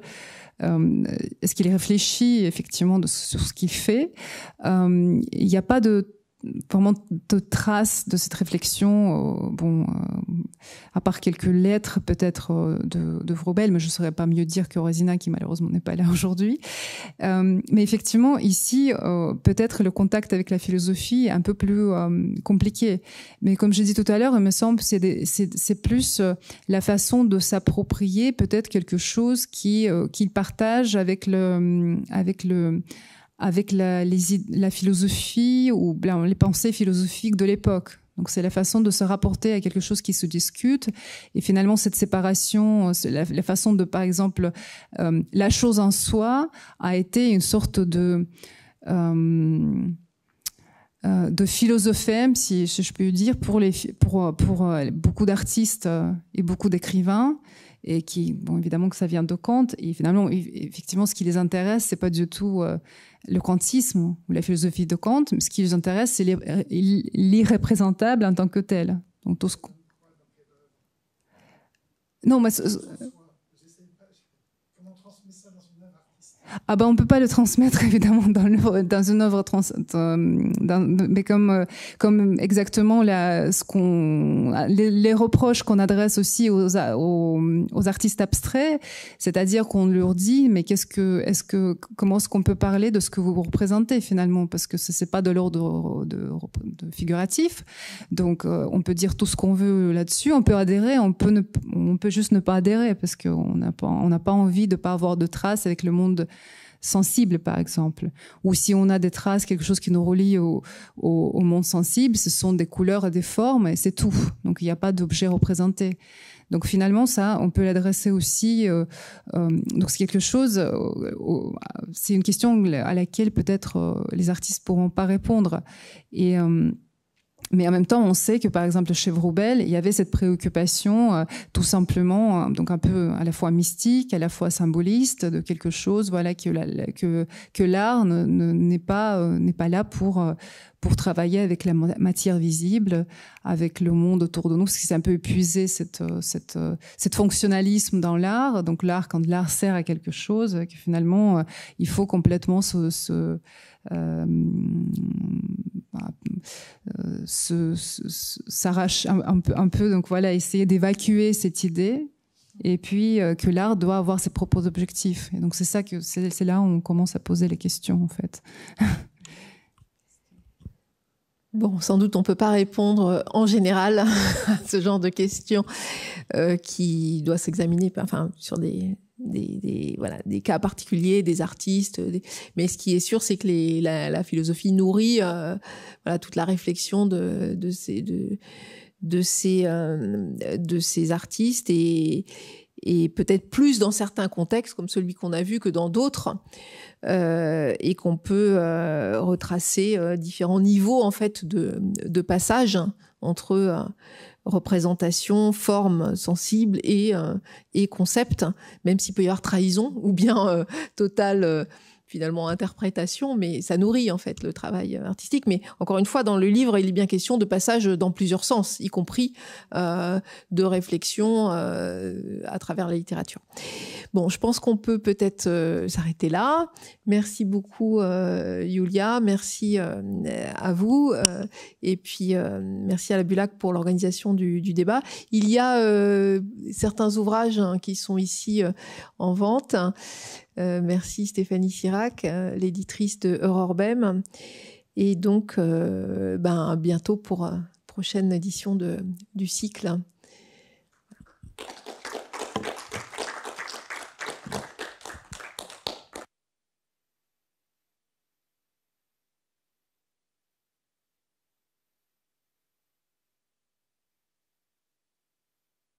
euh, Est-ce qu'il réfléchit effectivement sur ce qu'il fait Il n'y a pas de vraiment de traces de cette réflexion, euh, bon, euh, à part quelques lettres peut-être euh, de, de Vrobel, mais je ne saurais pas mieux dire que Rosina, qui malheureusement n'est pas là aujourd'hui. mais effectivement, ici, peut-être le contact avec la philosophie est un peu plus compliqué. Mais comme j'ai dit tout à l'heure, il me semble que c'est plus la façon de s'approprier peut-être quelque chose qui qu'il partage avec le avec le avec la, philosophie ou les pensées philosophiques de l'époque. Donc c'est la façon de se rapporter à quelque chose qui se discute. Et finalement, cette séparation, euh, la, la façon de, par exemple, euh, la chose en soi a été une sorte de... Euh, de philosophème, si je peux dire, pour, les, pour beaucoup d'artistes et beaucoup d'écrivains et qui, bon, évidemment que ça vient de Kant. Et finalement, effectivement, ce qui les intéresse, c'est pas du tout euh, le kantisme ou la philosophie de Kant, mais ce qui les intéresse, c'est euh, l'irréprésentable en tant que tel. Donc Non, mais ah ben on peut pas le transmettre évidemment dans, une œuvre trans, euh, mais comme euh, comme exactement ce qu'on les, reproches qu'on adresse aussi aux, aux, artistes abstraits, c'est-à-dire qu'on leur dit mais qu'est-ce que est-ce que comment est-ce qu'on peut parler de ce que vous représentez finalement parce que ce c'est pas de l'ordre de, figuratif, donc euh, on peut dire tout ce qu'on veut là-dessus, on peut adhérer, on peut on peut juste ne pas adhérer parce qu'on n'a pas on n'a pas envie de pas avoir de traces avec le monde sensible, par exemple. Ou si on a des traces, quelque chose qui nous relie au, au, monde sensible, ce sont des couleurs et des formes, et c'est tout. Donc il n'y a pas d'objet représenté. Donc finalement, ça, on peut l'adresser aussi. Euh, euh, donc c'est quelque chose, euh, c'est une question à laquelle peut-être les artistes pourront pas répondre. Et mais en même temps, on sait que par exemple chez Vroubel, il y avait cette préoccupation euh, tout simplement, euh, donc un peu à la fois mystique, à la fois symboliste, de quelque chose, voilà que que, que l'art n'est ne, pas euh, n'est pas là pour pour travailler avec la matière visible, avec le monde autour de nous, parce que c'est un peu épuisé cette cette cette fonctionnalisme dans l'art. Donc l'art, quand l'art sert à quelque chose, que finalement il faut complètement se, se s'arrache un, peu, Donc voilà, essayer d'évacuer cette idée et puis euh, que l'art doit avoir ses propres objectifs. Et donc c'est ça que c'est là où on commence à poser les questions en fait. Bon, sans doute on peut pas répondre euh, en général à ce genre de questions euh, qui doit s'examiner enfin, sur des, des, voilà, des cas particuliers, des artistes. Mais ce qui est sûr, c'est que la, philosophie nourrit euh, voilà, toute la réflexion de, de ces, de, de ces, de ces artistes et, et peut-être plus dans certains contextes comme celui qu'on a vu que dans d'autres, euh, et qu'on peut euh, retracer euh, différents niveaux en fait de, passage entre représentation, forme sensible et, et concept, même s'il peut y avoir trahison ou bien totale finalement interprétation, mais ça nourrit en fait le travail euh, artistique. Mais encore une fois, dans le livre, il est bien question de passage dans plusieurs sens, y compris euh, de réflexion euh, à travers la littérature. Bon, je pense qu'on peut peut-être s'arrêter là. Merci beaucoup, Julia. Merci à vous. et puis, merci à la Bulac pour l'organisation du, débat. Il y a certains ouvrages hein, qui sont ici en vente. Euh, merci Stéphanie Sirac, euh, l'éditrice de Eurorbem. Et donc, euh, ben, bientôt pour prochaine édition du cycle.